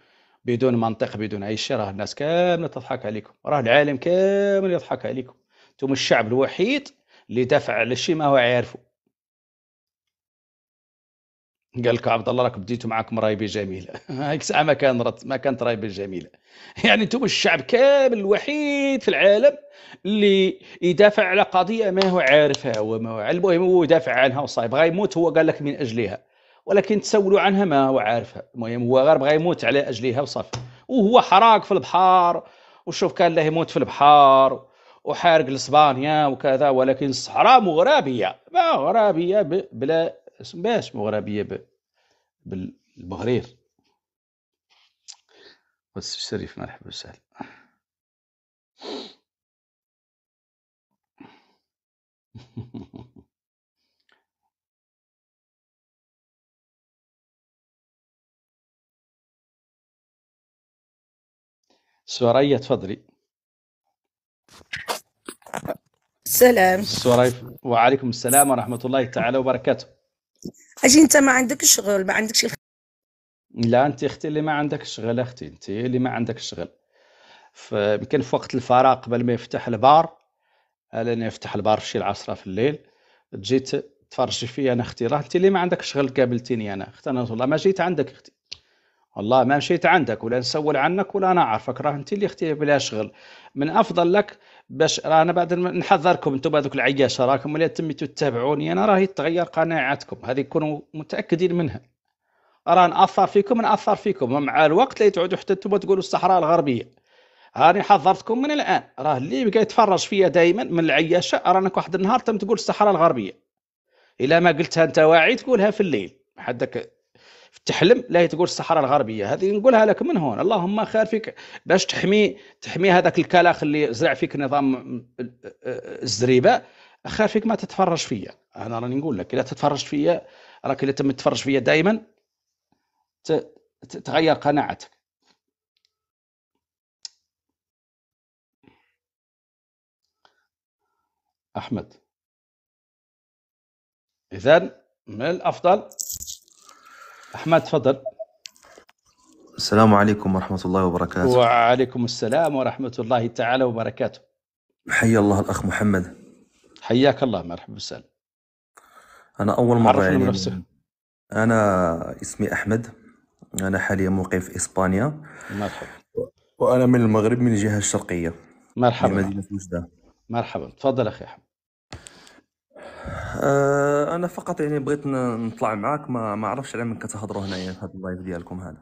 بدون منطق بدون اي شيء راه الناس كامله تضحك عليكم راه العالم كامل يضحك عليكم انتم الشعب الوحيد اللي دافع على شيء ما هو عارفه قال لك عبد الله راك بديتوا معاكم رايبه جميله [laughs] هيك ساعه ما كان رت ما كانت رايبه جميله يعني انتم الشعب كامل الوحيد في العالم اللي يدافع على قضيه ما هو عارفها هو ما هو المهم هو يدافع عنها وصايب بغى يموت هو قال لك من اجلها ولكن تسولوا عنها ما هو عارفها المهم هو غير بغى يموت على اجلها وصافي وهو حراق في البحار وشوف كان له يموت في البحار وحارق لاسبانيا وكذا ولكن الصحراء مغربيه ما بلا باش مغربية بالبغرير بس الشريف مرحبا وسهلا [laughs] سورية تفضلي سلام سورية وعليكم السلام ورحمة الله تعالى وبركاته اجي انت ما عندكش شغل ما عندكش شي لا انت اختي اللي ما عندك شغل اختي انت اللي ما عندك شغل يمكن في وقت الفراغ قبل ما يفتح البار انا يفتح البار في شي العصرة في الليل جيت تفرجي فيا انا اختي راه انت اللي ما عندك شغل قابلتيني انا اختي انا والله ما جيت عندك اختي والله ما مشيت عندك ولا نسول عنك ولا انا عارفك راه انت اللي اختي بلا شغل من افضل لك باش رانا بعد نحذركم انتم هذوك العياشه راكم ولا تميتوا تتابعوني انا راهي تغير قناعاتكم هذه كونوا متاكدين منها راه ناثر فيكم ناثر فيكم مع الوقت لا تعودوا حتى انتم تقولوا الصحراء الغربيه راني حذرتكم من الان راه اللي بقى يتفرج فيا دائما من العياشه رانك واحد النهار تم تقول الصحراء الغربيه الا ما قلتها انت واعي تقولها في الليل حدك تحلم لا تقول الصحراء الغربيه هذه نقولها لك من هون اللهم خير فيك باش تحمي تحمي هذاك الكلاخ اللي زرع فيك نظام آه، آه، الزريبه خير فيك ما تتفرج فيا انا راني نقول لك اذا تتفرج فيا راك اذا تم تتفرج فيا دائما تغير قناعتك احمد اذا من الافضل احمد تفضل السلام عليكم ورحمه الله وبركاته وعليكم السلام ورحمه الله تعالى وبركاته حيا الله الاخ محمد حياك الله مرحبا وسهلا انا اول مره يعني انا اسمي احمد انا حاليا مقيم في اسبانيا مرحبا وانا من المغرب من الجهه الشرقيه مرحبا من مدينه وجده مرحبا تفضل اخي احمد أه انا فقط يعني بغيت نطلع معاك ما ما عرفتش على من كتهضروا هنايا في هذا اللايف ديالكم هذا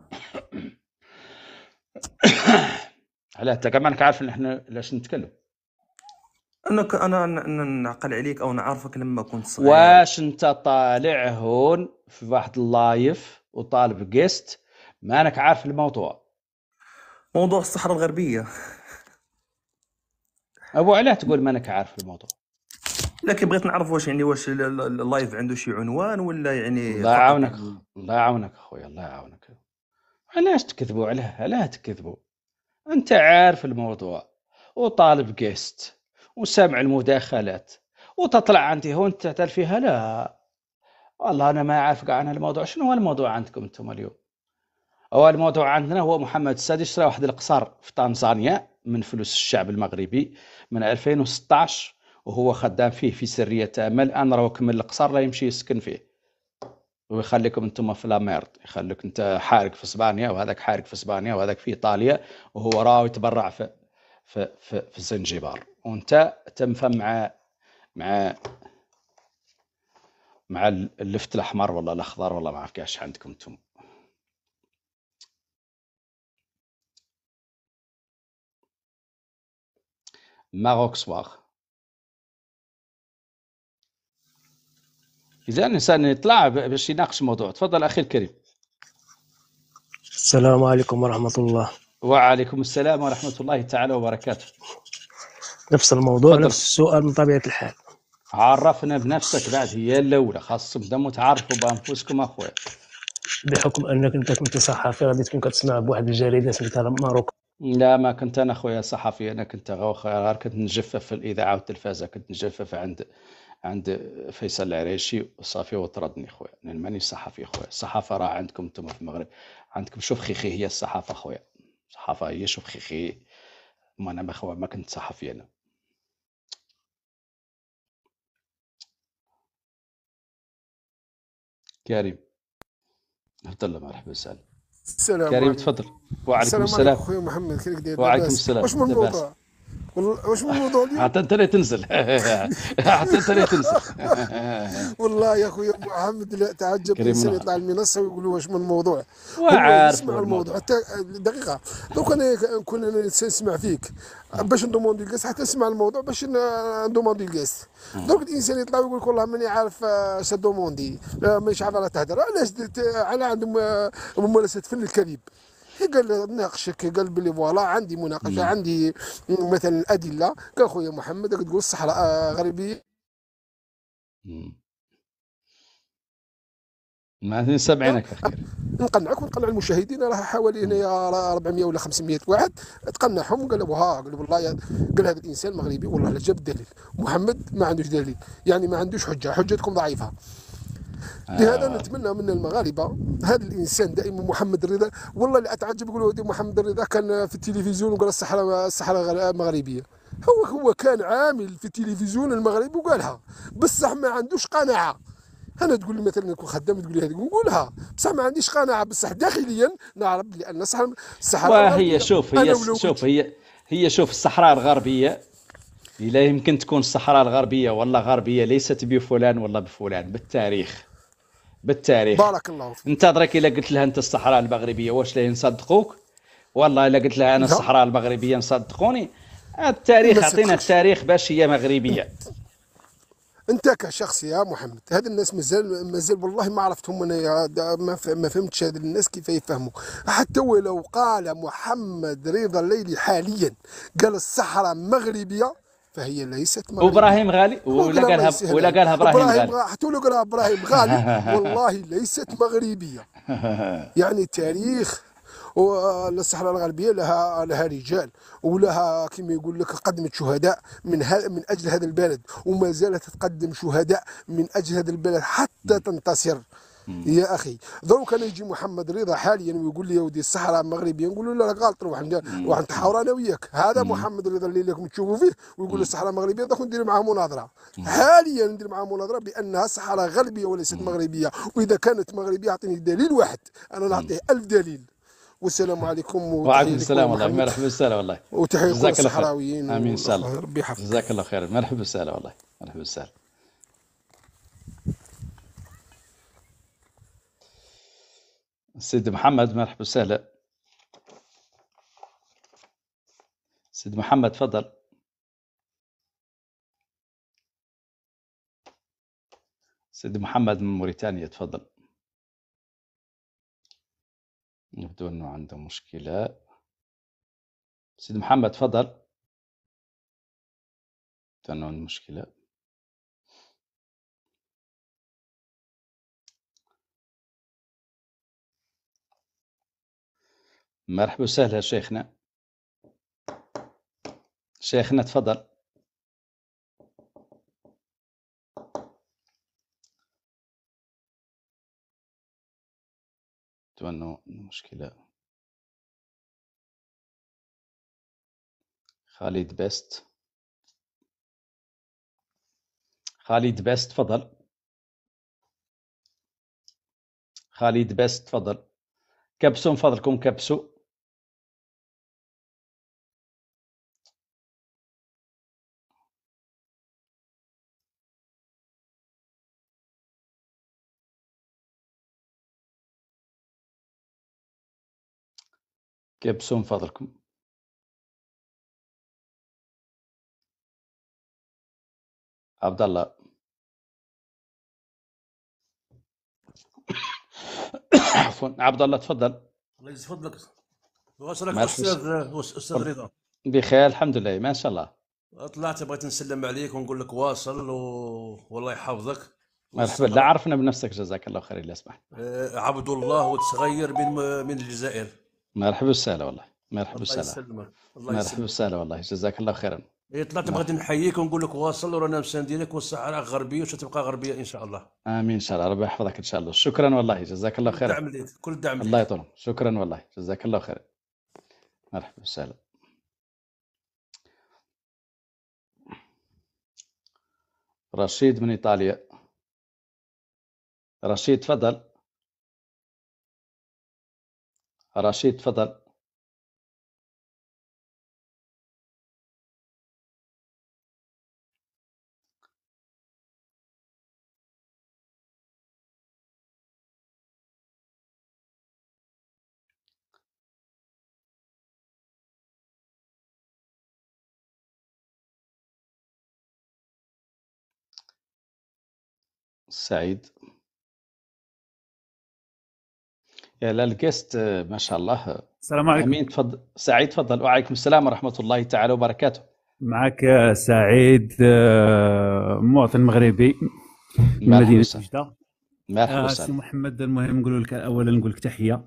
[coughs] علاه انت كمان عارف ان احنا علاش نتكلم انا ك... انا نعقل عليك او نعرفك لما كنت صغير واش انت طالع هون في واحد اللايف وطالب جيست ما انك عارف الموضوع موضوع الصحراء الغربيه ابو علاه تقول ما انك عارف الموضوع لكن بغيت نعرف واش يعني واش اللايف عنده شي عنوان ولا يعني الله يعاونك يعني؟ الله يعاونك اخويا الله يعاونك علاش تكذبوا عليه علاه تكذبوا انت عارف الموضوع وطالب جيست وسامع المداخلات وتطلع انت هون تعتل فيها لا والله انا ما عارف كاع عن الموضوع شنو هو الموضوع عندكم انتم اليوم هو الموضوع عندنا هو محمد السادس شرا واحد القصر في تنزانيا من فلوس الشعب المغربي من 2016 وهو خدام فيه في سرية تامة الآن راهو كمل القصر لا يمشي يسكن فيه ويخليكم انتم في لا ميرد يخليك انت حارق في اسبانيا وهذاك حارق في اسبانيا وهذاك في ايطاليا وهو راهو يتبرع في في في, في زنجبار وانت تنفهم مع مع مع اللفت الاحمر ولا الاخضر ولا ما عرف كاش عندكم انتم ماروك سواغ اذا الانسان يطلع باش يناقش الموضوع تفضل اخي الكريم السلام عليكم ورحمه الله وعليكم السلام ورحمه الله تعالى وبركاته نفس الموضوع فضل. نفس السؤال من طبيعه الحال عرفنا بنفسك بعد هي الاولى خاصكم دمو تعرفوا بانفسكم اخويا بحكم انك انت كنت صحفي غادي تكون كتسمع بواحد الجريده سميتها ماروك لا ما كنت انا خويا صحفي انا كنت غير كنت نجفف في الاذاعه والتلفازه كنت نجفف عند عند فيصل العريشي صافي وطردني خويا انا ماني صحفي خويا الصحافه راه عندكم انتم في المغرب عندكم شوف خيخي هي الصحافه خويا الصحافه هي شوف خيخي ما انا ما خويا ما كنت صحفي انا كريم عبد الله مرحبا وسهلا السلام كريم تفضل وعليكم السلام, السلام. اخوي محمد كيف داير وعليكم السلام واش من الموضوع واش من الموضوع اليوم؟ حتى انت لا تنزل [laughs] حتى انت لا تنزل [laughs] والله يا خويا محمد لا تعجب الانسان يطلع المنصه ويقول واش من الموضوع واعرف اسمع الموضوع حتى دقيقه لو انا كون انا الانسان نسمع فيك باش ندوموندي الكاس حتى نسمع الموضوع باش ندوموندي الكاس درك الانسان يطلع ويقول لك والله ماني عارف اش آه، دوموندي آه، مانيش عارف راه تهدر علاش على عندهم آه، ممارسات فن الكذب قال ناقشك قال بلي فوالا عندي مناقشه نعم. عندي مثلا ادله قال خويا محمد تقول الصحراء غربيه معناتها 70 اكثر أه، نقنعك ونقنع المشاهدين راه حوالي هنايا 400 ولا 500 واحد تقنعهم قالوا ها قال والله قال هذا الانسان مغربي والله لا جاب الدليل محمد ما عندوش دليل يعني ما عندوش حجه حجتكم ضعيفه لهذا نتمنى من المغاربه هذا الانسان دائما محمد الرضا والله اللي اتعجب يقولوا محمد الرضا كان في التلفزيون وقال الصحراء الصحراء المغربيه هو هو كان عامل في التلفزيون المغربي وقالها بصح ما عندوش قناعه انا تقول لي مثلا نكون خدام تقول لي هذه نقولها بصح ما عنديش قناعه بصح داخليا نعرف لان الصحراء الصحراء هي شوف هي شوف هي هي شوف الصحراء الغربيه لا يمكن تكون الصحراء الغربيه والله غربيه ليست بفلان ولا بفلان بالتاريخ بالتاريخ بارك الله فيك ننتظرك الا قلت لها انت الصحراء المغربيه واش لا نصدقوك والله الا قلت لها انا الصحراء المغربيه نصدقوني التاريخ عطينا التاريخ باش هي مغربيه انت كشخص يا محمد هاد الناس مازال مازال والله ما عرفتهم انا ما فهمتش هاد الناس كيف يفهموا حتى ولو قال محمد رضا الليلي حاليا قال الصحراء مغربيه فهي ليست مغربية وابراهيم غالي ولا قالها ولا قالها ابراهيم غالي حتى له قالها ابراهيم غالي [laughs] والله ليست مغربية يعني تاريخ والصحراء الغربيه لها لها رجال ولها كما يقول لك قدمت شهداء من من اجل هذا البلد وما زالت تقدم شهداء من اجل هذا البلد حتى تنتصر يا اخي دروك انا يجي محمد رضا حاليا ويقول لي يا ودي الصحراء المغربيه نقول له لا غلط روح روح نتحاور انا وياك هذا محمد رضا اللي لكم تشوفوا فيه ويقول له الصحراء المغربيه دوك ندير معاه مناظره حاليا ندير معاه مناظره بانها صحراء غربيه وليست مغربيه واذا كانت مغربيه اعطيني دليل واحد انا نعطيه ألف دليل والسلام عليكم وعليكم السلام والله مرحبا وسهلا والله وتحيه الصحراويين امين ان شاء الله ربي يحفظك جزاك الله خير مرحبا وسهلا والله مرحبا وسهلا سيد محمد مرحبا وسهلا سيد محمد تفضل سيد محمد من موريتانيا تفضل يبدو انه عنده مشكله سيد محمد تفضل انه عنده مشكله مرحبا وسهلا شيخنا شيخنا تفضل تونو مشكلة خالد بست خالد بست تفضل خالد بست تفضل كبسوا من فضلكم كبسوا كبسوا من فضلكم عبد الله [coughs] عفوا عبد الله تفضل الله يجزيك فضلك واصلك استاذ استاذ رضا بخير الحمد لله ما شاء الله طلعت بغيت نسلم عليك ونقول لك واصل و... والله يحفظك مرحبا لا عرفنا بنفسك جزاك الله خير لا سمحت آه، عبد الله وتصغير من من الجزائر مرحبا وسهلا والله مرحبا وسهلا الله يسلمك الله يسلمك مرحبا وسهلا والله جزاك الله خيرا إيه طلعت بغيت نحييك ونقول لك واصل ورانا مساندينك والساعه راه غربيه وستبقى غربيه ان شاء الله امين ان شاء الله ربي يحفظك ان شاء الله شكرا والله جزاك الله خيرا الدعم ليك كل الدعم الله يطول شكرا والله جزاك الله خيرا مرحبا وسهلا رشيد من ايطاليا رشيد تفضل رشيد تفضل سعيد يا للجست ما شاء الله السلام عليكم امين تفضل سعيد تفضل وعليكم السلام ورحمه الله تعالى وبركاته معك سعيد آه، مواطن مغربي من مدينه جده مرحبا آه سي محمد المهم نقول لك اولا نقول لك تحيه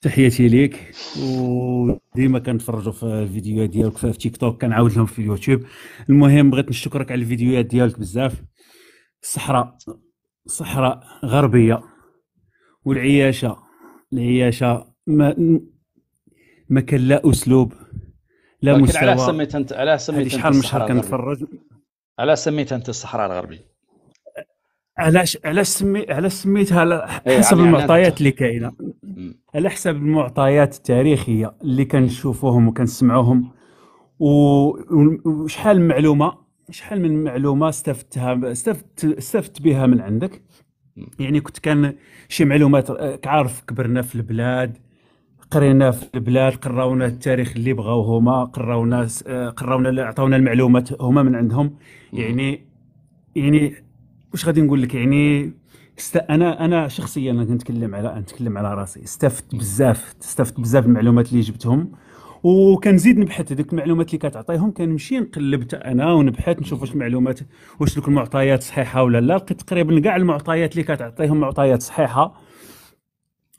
تحياتي ليك وديما كنتفرجوا في الفيديوهات ديالك في تيك توك كنعاود لهم في اليوتيوب المهم بغيت نشكرك على الفيديوهات ديالك بزاف الصحراء صحراء غربيه والعياشه اللي هي شا ما ما كان لا اسلوب لا مستوى علاش سميت انت علاش سميت انت شحال من شهر كنتفرج علاش سميت انت الصحراء الغربي علاش علاش سمي علاش سميتها على إيه، حسب يعني, يعني المعطيات اللي كاينه على حسب المعطيات التاريخيه اللي كنشوفوهم وكنسمعوهم وشحال من معلومه شحال من معلومه استفدتها استفدت استفدت بها من عندك يعني كنت كان شي معلومات آه، كعارف كبرنا في البلاد قرينا في البلاد قراونا التاريخ اللي بغاو هما قراونا آه، قراونا عطاونا المعلومات هما من عندهم يعني يعني واش غادي نقول لك يعني است... انا انا شخصيا كنتكلم على نتكلم على راسي استفدت بزاف استفدت بزاف المعلومات اللي جبتهم وكنزيد نبحث هذوك المعلومات اللي كتعطيهم كنمشي نقلب حتى انا ونبحث نشوف واش المعلومات واش دوك المعطيات صحيحه ولا لا لقيت تقريبا كاع المعطيات اللي كتعطيهم معطيات صحيحه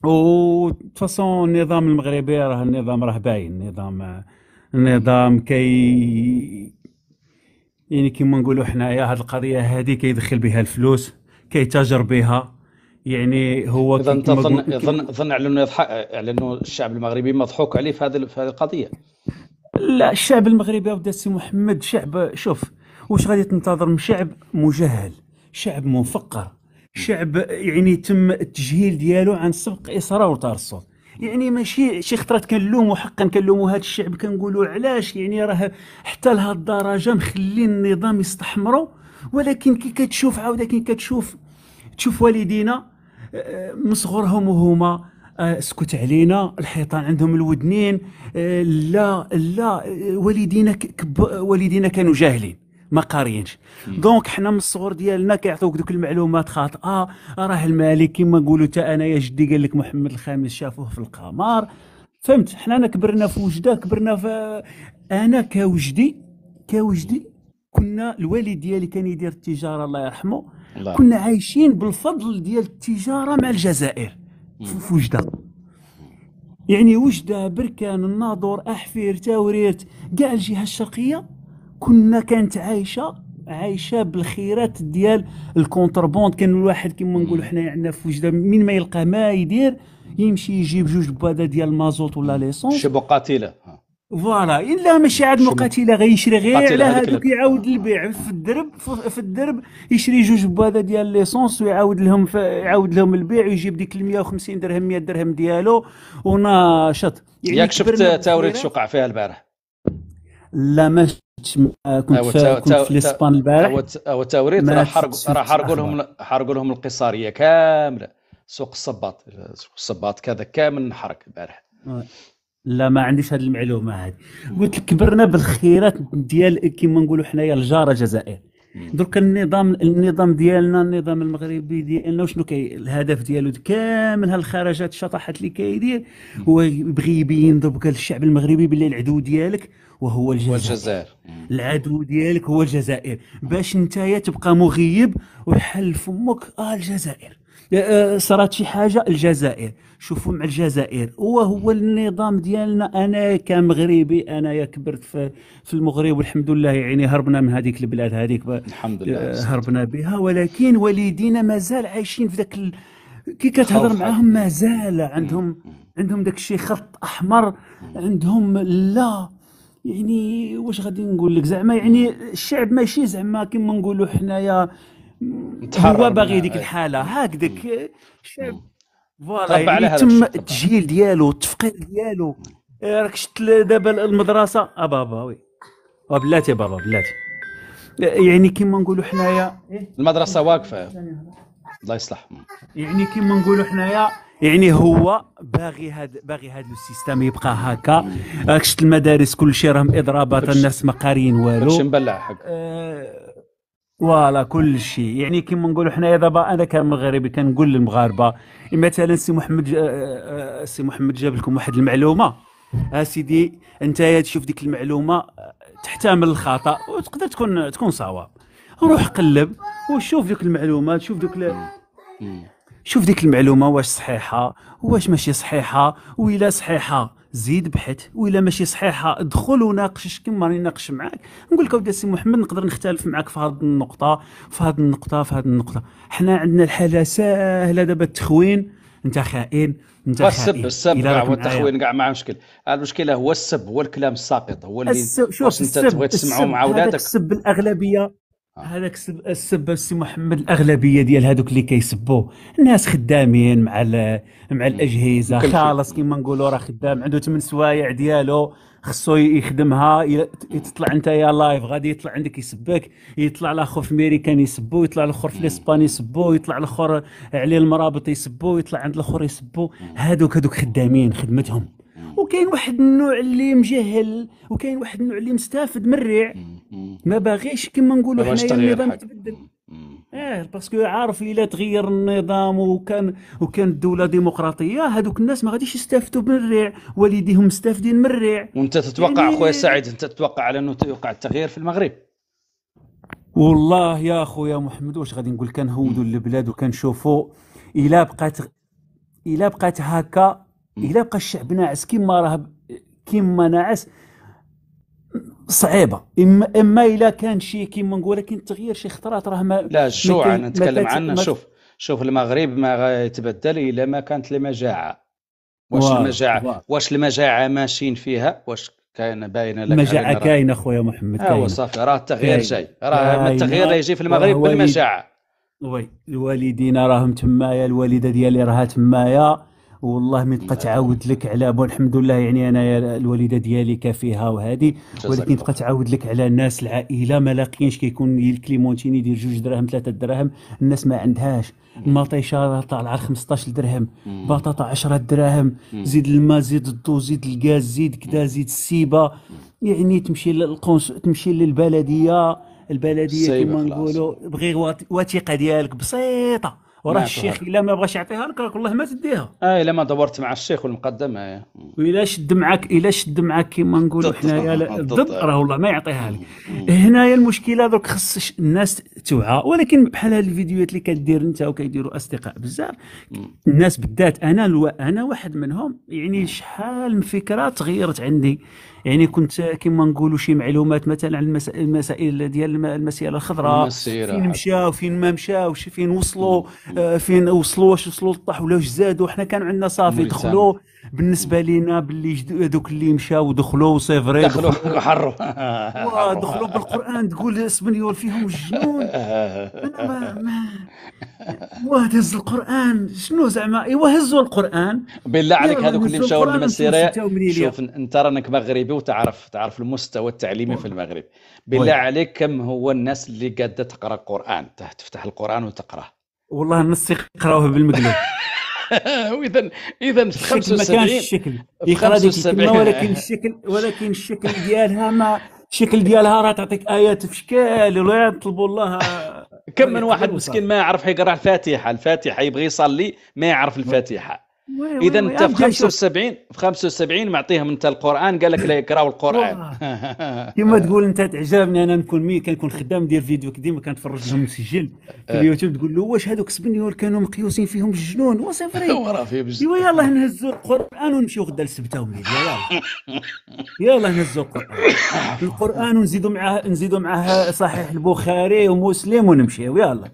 و فاصون النظام المغربي راه النظام راه باين النظام النظام كي يعني كيما نقولوا حنايا هاد القضيه هذه كيدخل بها الفلوس كيتاجر بها يعني هو اذا انت اظن اظن على انه يضحك على انه الشعب المغربي مضحوك عليه في هذه في هذه القضيه لا الشعب المغربي عبد السي محمد شعب شوف واش غادي تنتظر من شعب مجهل شعب مفقر شعب يعني تم التجهيل ديالو عن سبق اصرار وترصد يعني ماشي شي خطرات كنلومو حقا كنلومو هذا الشعب كنقولوا علاش يعني راه حتى لهالدرجه الدرجه مخلي النظام يستحمرو ولكن كي كتشوف عاود كي كتشوف تشوف والدينا من صغرهم وهما اسكت آه، علينا الحيطان عندهم الودنين آه، لا لا والدينا والدينا كانوا جاهلين ما قاريينش دونك حنا من الصغر ديالنا كيعطوك دوك المعلومات خاطئه راه الملك كما نقولوا حتى انا يا جدي قال لك محمد الخامس شافوه في القمر فهمت حنا انا كبرنا في وجده كبرنا في انا كوجدي كوجدي كنا الوالد ديالي كان يدير التجاره الله يرحمه الله. كنا عايشين بالفضل ديال التجاره مع الجزائر في وجده يعني وجده بركان الناظور احفير تاوريرت كاع الجهه الشرقيه كنا كانت عايشه عايشه بالخيرات ديال الكونتربوند كان الواحد كما نقولوا حنا عندنا في وجده من ما يلقى ما يدير يمشي يجيب جوج بوادا ديال المازوت ولا ليسونس شبه قاتله فوالا الا ماشي عاد مقاتله غيشري غير على هذوك يعاود البيع في الدرب في الدرب يشري جوج بادا ديال ليسونس ويعاود لهم يعاود لهم البيع ويجيب ديك ال 150 درهم 100 درهم ديالو وناشط يعني ياك شفت تاوريد شو وقع فيها البارح لا ما شفتش كنت, في, كنت في الاسبان البارح هو تاوريد راه حرقوا راه حرقوا لهم حرقوا لهم القصاريه كامله سوق الصباط سوق الصباط كذا كامل انحرق البارح لا ما عنديش هذه المعلومه هذه قلت لك كبرنا بالخيرات ديال كما نقولوا حنايا الجاره الجزائر درك النظام النظام ديالنا النظام المغربي ديالنا وشنو كي الهدف ديالو كامل هالخرجات الشطحات اللي كيدير هو يبغي يبين درك للشعب المغربي باللي العدو ديالك وهو الجزائر, الجزائر. العدو ديالك هو الجزائر باش نتايا تبقى مغيب وحل فمك اه الجزائر آه، آه، صرات شي حاجه الجزائر شوفوا مع الجزائر وهو النظام ديالنا انا كمغربي انا كبرت في, في المغرب والحمد لله يعني هربنا من هذيك البلاد هذيك الحمد لله آه، هربنا بها ولكن والدينا مازال عايشين في ذاك ال... كي كتهضر معاهم مازال عندهم عندهم ذاك الشيء خط احمر عندهم لا يعني واش غادي نقول لك زعما يعني الشعب ماشي زعما كما نقولوا حنايا هو باغي ديك الحاله هكذاك الشعب فوالا يعني تم التجهيل ديالو التفقير ديالو إيه، راك شفت دابا المدرسه بابا وي بلاتي بابا بلاتي إيه، يعني كيما نقولوا حنايا المدرسه واقفه الله يصلح يعني كيما نقولوا حنايا يعني هو باغي هاد باغي هاد السيستم يبقى هكا راك شفت المدارس كلشي راهم اضرابات الناس ما قاريين والو باش نبلع حق أه فوالا كل شيء يعني كيما نقولوا حنايا دابا انا كمغربي كنقول للمغاربه مثلا سي محمد آه، آه، سي محمد جاب لكم واحد المعلومه اسيدي انت تشوف ديك المعلومه آه، تحتمل الخطا وتقدر تكون تكون صواب روح قلب وشوف ديك المعلومه شوف ديك شوف ديك المعلومه واش صحيحه واش ماشي صحيحه وإلا صحيحه زيد بحث والا ماشي صحيحه ادخل وناقش كما راني ناقش معاك نقول لك اودي سي محمد نقدر نختلف معاك في هذه النقطه في هذه النقطه في هذه النقطه حنا عندنا الحاله ساهله دابا التخوين انت خائن انت السب السب كاع والتخوين كاع ما مشكل المشكله هو السب هو الكلام الساقط هو اللي شوف انت تبغي تسمعه مع ولادك السب الاغلبيه هذاك السب السي محمد الاغلبيه ديال هذوك اللي كيسبوا الناس خدامين مع مع الاجهزه خالص كيما نقولوا راه خدام عنده ثمان سوايع ديالو خصو يخدمها يطلع انت يا لايف غادي يطلع عندك يسبك يطلع الاخر في ميريكان يسبو يطلع الاخر في الاسبان يسبو يطلع الاخر عليه المرابط يسبو يطلع عند الاخر يسبو هذوك هذوك خدامين خدمتهم وكاين واحد النوع اللي مجهل وكاين واحد النوع اللي مستافد الريع ما باغيش كما نقولوا حنايا النظام تبدل اه باسكو عارف الا تغير النظام وكان وكان الدوله ديمقراطيه هذوك الناس ما غاديش يستافدوا من الريع والديهم مستافدين من الريع وانت تتوقع يعني... خويا سعيد انت تتوقع على انه يوقع التغيير في المغرب والله يا خويا محمد واش غادي نقول كنهودوا البلاد وكنشوفوا الا بقات الا بقات هكا اذا بقى الشعب ناعس كما راه كما ناعس صعيبه اما اما الا كان شي كيما نقول لكن تغيير شي خطرات راه ما لا الجوع انا نتكلم عنه شوف شوف المغرب ما يتبدل الا ما كانت المجاعه واش المجاعه واش المجاعه ماشيين فيها واش كاين باينه لك المجاعه كاينه خويا محمد آه، كاينه ايوا صافي راه التغيير جاي راه التغيير يجي في المغرب بالمجاعه وي الوالدين راهم تمايا الوالده ديالي راها تمايا والله من تبقى تعاود نعم. لك على بون الحمد لله يعني انا الوالده ديالي كافيها وهذه ولكن تبقى تعاود لك على الناس العائله ما لاقينش كيكون الكليمونتيني يدير جوج دراهم ثلاثه دراهم الناس ما عندهاش المطيشه طالعه 15 درهم بطاطا 10 دراهم زيد الماء زيد الضو زيد الغاز زيد كذا زيد السيبه يعني تمشي للقنص تمشي للبلديه البلديه كما نقولوا بغي وثيقه ديالك بسيطه وراه الشيخ الا ما بغاش يعطيها لك راك والله ما تديها اه الا ما دورت مع الشيخ والمقدم اه والا شد معك الا شد معك كما نقولوا حنايا الضد راه والله ما يعطيها لك هنايا المشكله درك خص الناس توعى ولكن بحال هاد الفيديوهات اللي كدير انت وكيديروا اصدقاء بزاف الناس بالذات انا انا واحد منهم يعني شحال من فكره تغيرت عندي يعني كنت كما نقولوا شي معلومات مثلا على المسائل ديال المسيره الخضراء فين مشاو فين ما مشاو فين وصلوا آه، فين وصلوا واش وصلوا للطاح ولا واش زادوا حنا كان عندنا صافي دخلوا بالنسبه لنا باللي هذوك اللي مشاو دخلوا وصيفري دخلوا [laughs] حروا دخلوا بالقران تقول اسبانيول فيهم الجنون انا ما, ما هز القران شنو زعما ايوا هزوا القران بالله عليك هذوك اللي مشاو للمسيره شوف انت راك مغربي له تعرف تعرف المستوى التعليمي في المغرب بالله عليك كم هو الناس اللي قاده تقرا القران تفتح القران وتقراه والله الناس يقراوه بالمقلوب واذا اذا 75 ما كانش الشكل يقرا ديك ولكن الشكل ولكن الشكل ديالها ما الشكل ديالها راه تعطيك ايات في شكل ولا يطلبوا الله كم من واحد مسكين ما يعرف يقرا الفاتحه الفاتحه يبغي يصلي ما يعرف الفاتحه اذا انت في 75 في 75 معطيهم انت القران قال لك لا يقراوا القران [laughs] كما تقول انت تعجبني انا نكون مي كان نكون خدام ندير فيديو كديما كنتفرج لهم مسجل في آه. اليوتيوب تقول له واش هذوك اسبنيول كانوا مقيوسين فيهم الجنون وصفري ايوا يلا نهزوا القران ونمشيو غدا للسبته وميد يلا يلا نهزوا القران [laughs] القران ونزيدوا معاه نزيدوا معاه صحيح البخاري ومسلم ونمشيو يلا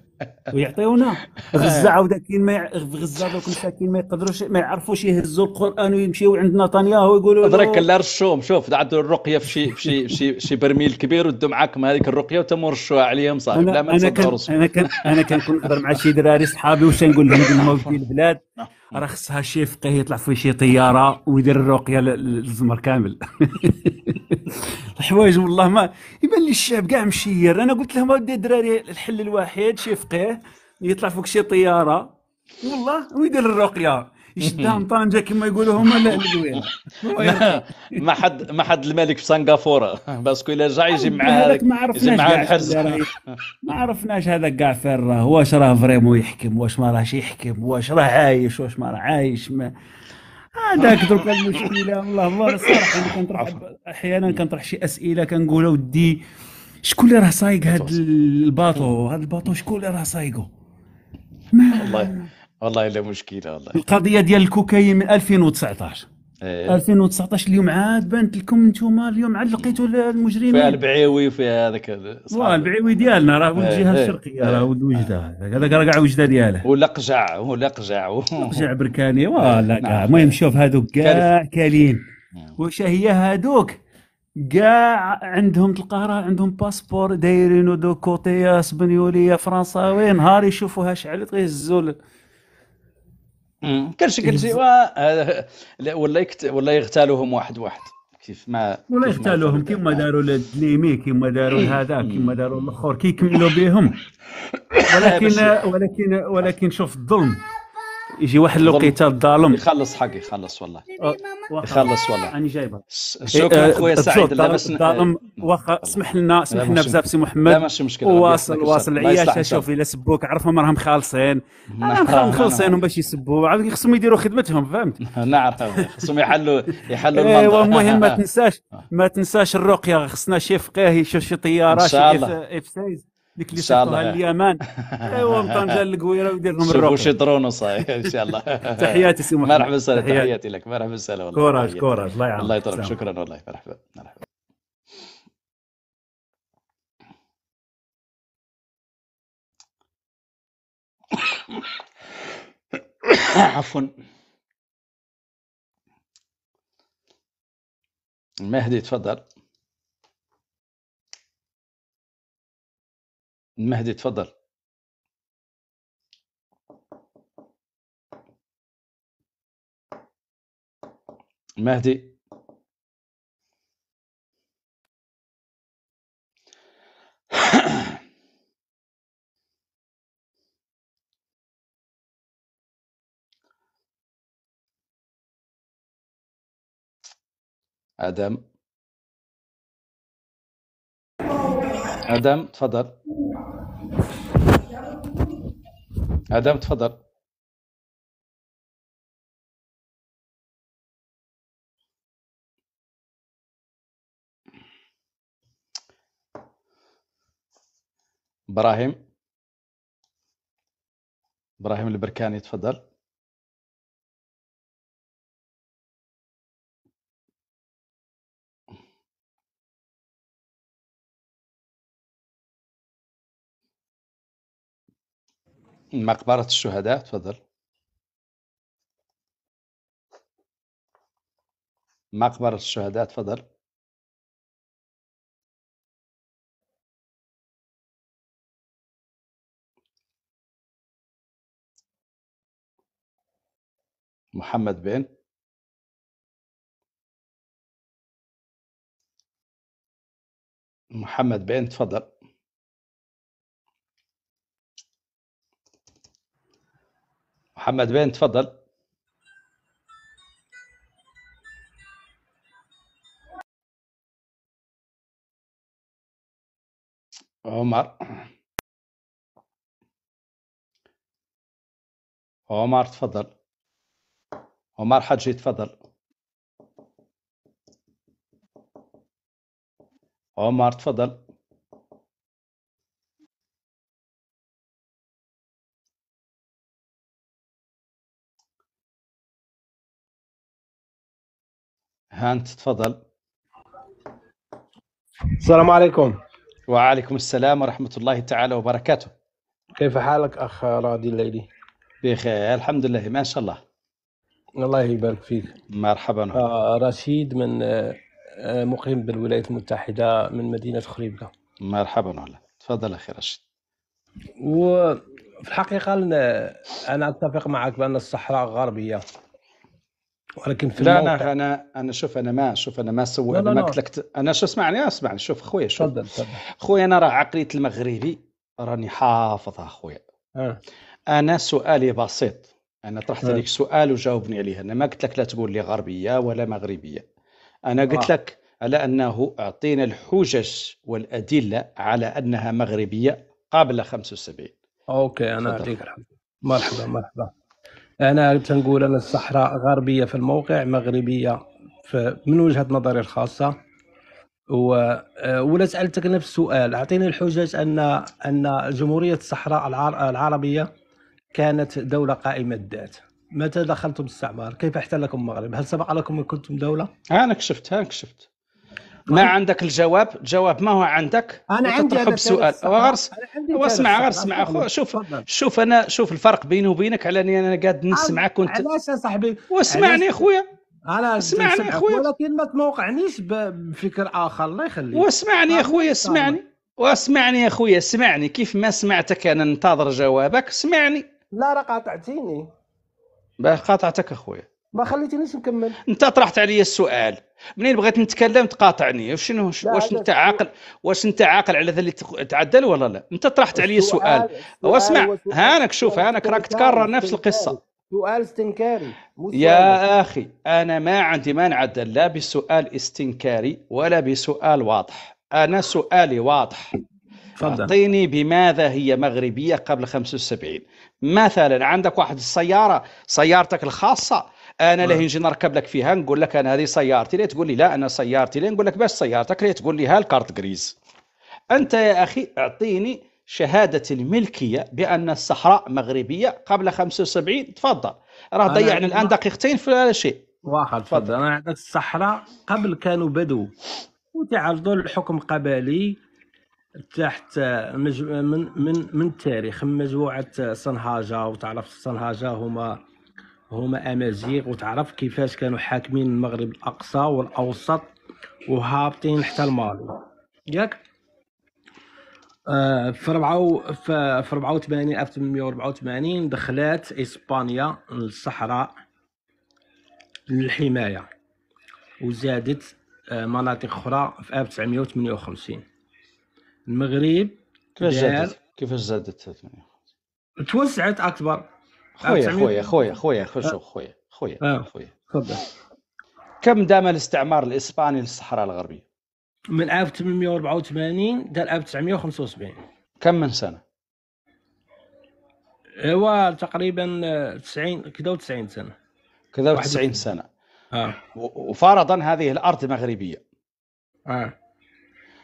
ويعطيونا غزه آه. عاود كاين ما في غزه دوك المساكين ما يقدروش ما يعرفوش يهزوا القران ويمشيو عند نتنياهو ويقولوا درك لا رشوهم شوف عندو الرقيه في شي في شي شي برميل كبير ودوا معاكم هذيك الرقيه وتم رشوها عليهم صاحب لا ما انا كان انا كان انا كنكون نهضر مع شي دراري صحابي واش نقول لهم الموت البلاد نعم. راه خصها شي فقيه يطلع في شي طياره ويدير الرقيه للزمر كامل [laughs] الحوايج والله ما يبان لي الشعب كاع مشير انا قلت لهم اودي الدراري الحل الوحيد شي فقيه يطلع فوق شي طياره والله ويدير الرقيه يشدهم طنجه كما يقولوا هما لا القويره [laughs] ما حد ما حد الملك في سنغافوره باسكو الا رجع يجي أيوة، معاه هذاك معاه عرفناش [laughs] ما عرفناش هذا كاع راه واش راه فريمون يحكم واش ما راهش يحكم واش راه عايش واش ما راه عايش ما هذاك [laughs] دروك المشكله والله والله الصراحه كنطرح احيانا كنطرح شي اسئله كنقولها ودي شكون اللي راه سايق هذا الباطو هذا الباطو شكون اللي راه سايقه ما والله والله الا مشكله والله القضيه ديال الكوكايين من 2019 2019 إيه. اليوم عاد بانت لكم نتوما اليوم عاد لقيتوا المجرمين فيها البعيوي وفيها هذاك واه البعيوي ديالنا راه في إيه، الجهه إيه. الشرقيه راه ولد وجده هذاك راه كاع وجده دياله ولا قجع ولا قجع قجع بركاني ولا كاع نعم. المهم شوف هذوك كاع كالين نعم. واش هي هذوك كاع عندهم تلقاها راه عندهم باسبور دايرين دو كوتي اسبانيوليه فرنساوي نهار يشوفوها شعلت غيهزوا كرشك إيه. سوا آه، ولا يكت... ولا يغتالوهم واحد واحد كيف ما ولا يغتالوهم كيما داروا لدليمي كيما داروا إيه. هذا كيما داروا الاخر كيكملوا بهم [laughs] ولكن ولكن ولكن شوف الظلم يجي واحد الوقيته الظالم يخلص حقي يخلص والله يخلص والله انا جايبه شكرا إيه، خويا سعيد لاباس الظالم إيه. واخا اسمح لنا اسمح لنا بزاف سي محمد لا ماشي مشكل واصل واصل العياشه شوف الا سبوك عرفهم راهم خالصين راهم آه، خالصين باش يسبوا عاد خصهم يديروا خدمتهم فهمت [laughs] نعرف خصهم يحلوا يحلوا إيه، المنطقه ايوا المهم ما [laughs] تنساش ما تنساش الرقيه خصنا شي فقيه يشوف شي طياره شي اف سايز ديك اللي شفتوها اليمن ايوا طنجه [laughs] للقويره ويدير لهم الروح شي درون صحيح ان شاء الله [laughs] تحياتي سي محمد مرحبا وسهلا تحياتي لك مرحبا وسهلا والله كوراج كوراج الله يعاونك الله يطول شكرا والله مرحبا مرحبا [coughs] عفوا مهدي تفضل مهدي تفضل مهدي [coughs] ادم ادم تفضل ادم تفضل ابراهيم ابراهيم البركاني تفضل مقبرة الشهداء تفضل مقبرة الشهداء تفضل محمد بن محمد بن تفضل محمد بين تفضل عمر عمر تفضل عمر حجي تفضل عمر تفضل هانت تفضل السلام عليكم وعليكم السلام ورحمة الله تعالى وبركاته كيف حالك أخ رادي الليلي؟ بخير الحمد لله ما شاء الله الله يبارك فيك مرحبا آه رشيد من آه مقيم بالولايات المتحدة من مدينة خريبكة مرحبا والله تفضل أخي رشيد وفي الحقيقة أنا أتفق معك بأن الصحراء غربية ولكن في لا لا انا انا انا شوف انا ما شوف انا ما سوى انا ما قلت لك انا شو اسمعني اسمعني شوف خويا شوف تفضل تفضل خويا انا راه عقليه المغربي راني حافظها خويا أه. انا سؤالي بسيط انا طرحت أه. سؤال وجاوبني عليه انا ما قلت لك لا تقول لي غربيه ولا مغربيه انا قلت آه. لك على انه اعطينا الحجج والادله على انها مغربيه قبل 75 اوكي انا اعطيك مرحبا مرحبا انا تنقول ان الصحراء غربيه في الموقع مغربيه في من وجهه نظري الخاصه و... ولا سالتك نفس السؤال اعطيني الحجج ان ان جمهوريه الصحراء العربيه كانت دوله قائمه الذات متى دخلتم الاستعمار؟ كيف احتلكم المغرب؟ هل سبق لكم ان كنتم دوله؟ انا انا كشفت ما طيب. عندك الجواب الجواب ما هو عندك انا عندي هذا سؤال وغرس واسمع غير اسمع اخو شوف فضل. شوف انا شوف الفرق بيني وبينك على اني انا قاعد نسمعك وانت علاش يا صاحبي واسمعني اخويا انا اسمعني اخويا ولكن ما تموقعنيش بفكر اخر الله يخليك واسمعني طيب، اخويا طيب. اسمعني واسمعني يا اخويا اسمعني كيف ما سمعتك انا ننتظر جوابك اسمعني لا راه قاطعتيني قاطعتك اخويا ما خليتنيش نكمل انت طرحت عليا السؤال منين بغيت نتكلم تقاطعني شنو واش انت عاقل واش انت عاقل على اللي تعدل ولا لا انت طرحت عليا السؤال واسمع هانك شوف هانك راك تكرر نفس القصه سؤال استنكاري يا اخي انا ما عندي ما نعدل لا بسؤال استنكاري ولا بسؤال واضح انا سؤالي واضح فضل. اعطيني بماذا هي مغربيه قبل 75 مثلا عندك واحد السياره سيارتك الخاصه انا لا نعم. نجي نركب لك فيها نقول لك انا هذه سيارتي لي تقول لي لا انا سيارتي لي نقول لك باش سيارتك لي تقول لي ها الكارت غريز انت يا اخي اعطيني شهادة الملكية بأن الصحراء مغربية قبل 75 تفضل راه ضيعنا الآن دقيقتين في هذا الشيء واحد تفضل أنا عندك الصحراء قبل كانوا بدو وتعرضوا للحكم قبلي تحت من من من التاريخ من مجموعه صنهاجه وتعرف صنهاجه هما هما امازيغ وتعرف كيفاش كانوا حاكمين المغرب الاقصى والاوسط وهابطين حتى المالي ياك آه، في 4 في 84 1884 دخلت اسبانيا للصحراء للحمايه وزادت آه، مناطق اخرى في 1958 المغرب كيفاش زادت كيفاش زادت توسعت اكبر خويا خويا خويا خويا شوف خويا خويا خويا تفضل كم دام الاستعمار الاسباني للصحراء الغربيه؟ من 1884 حتى 1975 كم من سنه؟ هو تقريبا 90 كذا و 90 سنه كذا و 90 سنه آه. وفرضا هذه الارض مغربيه آه.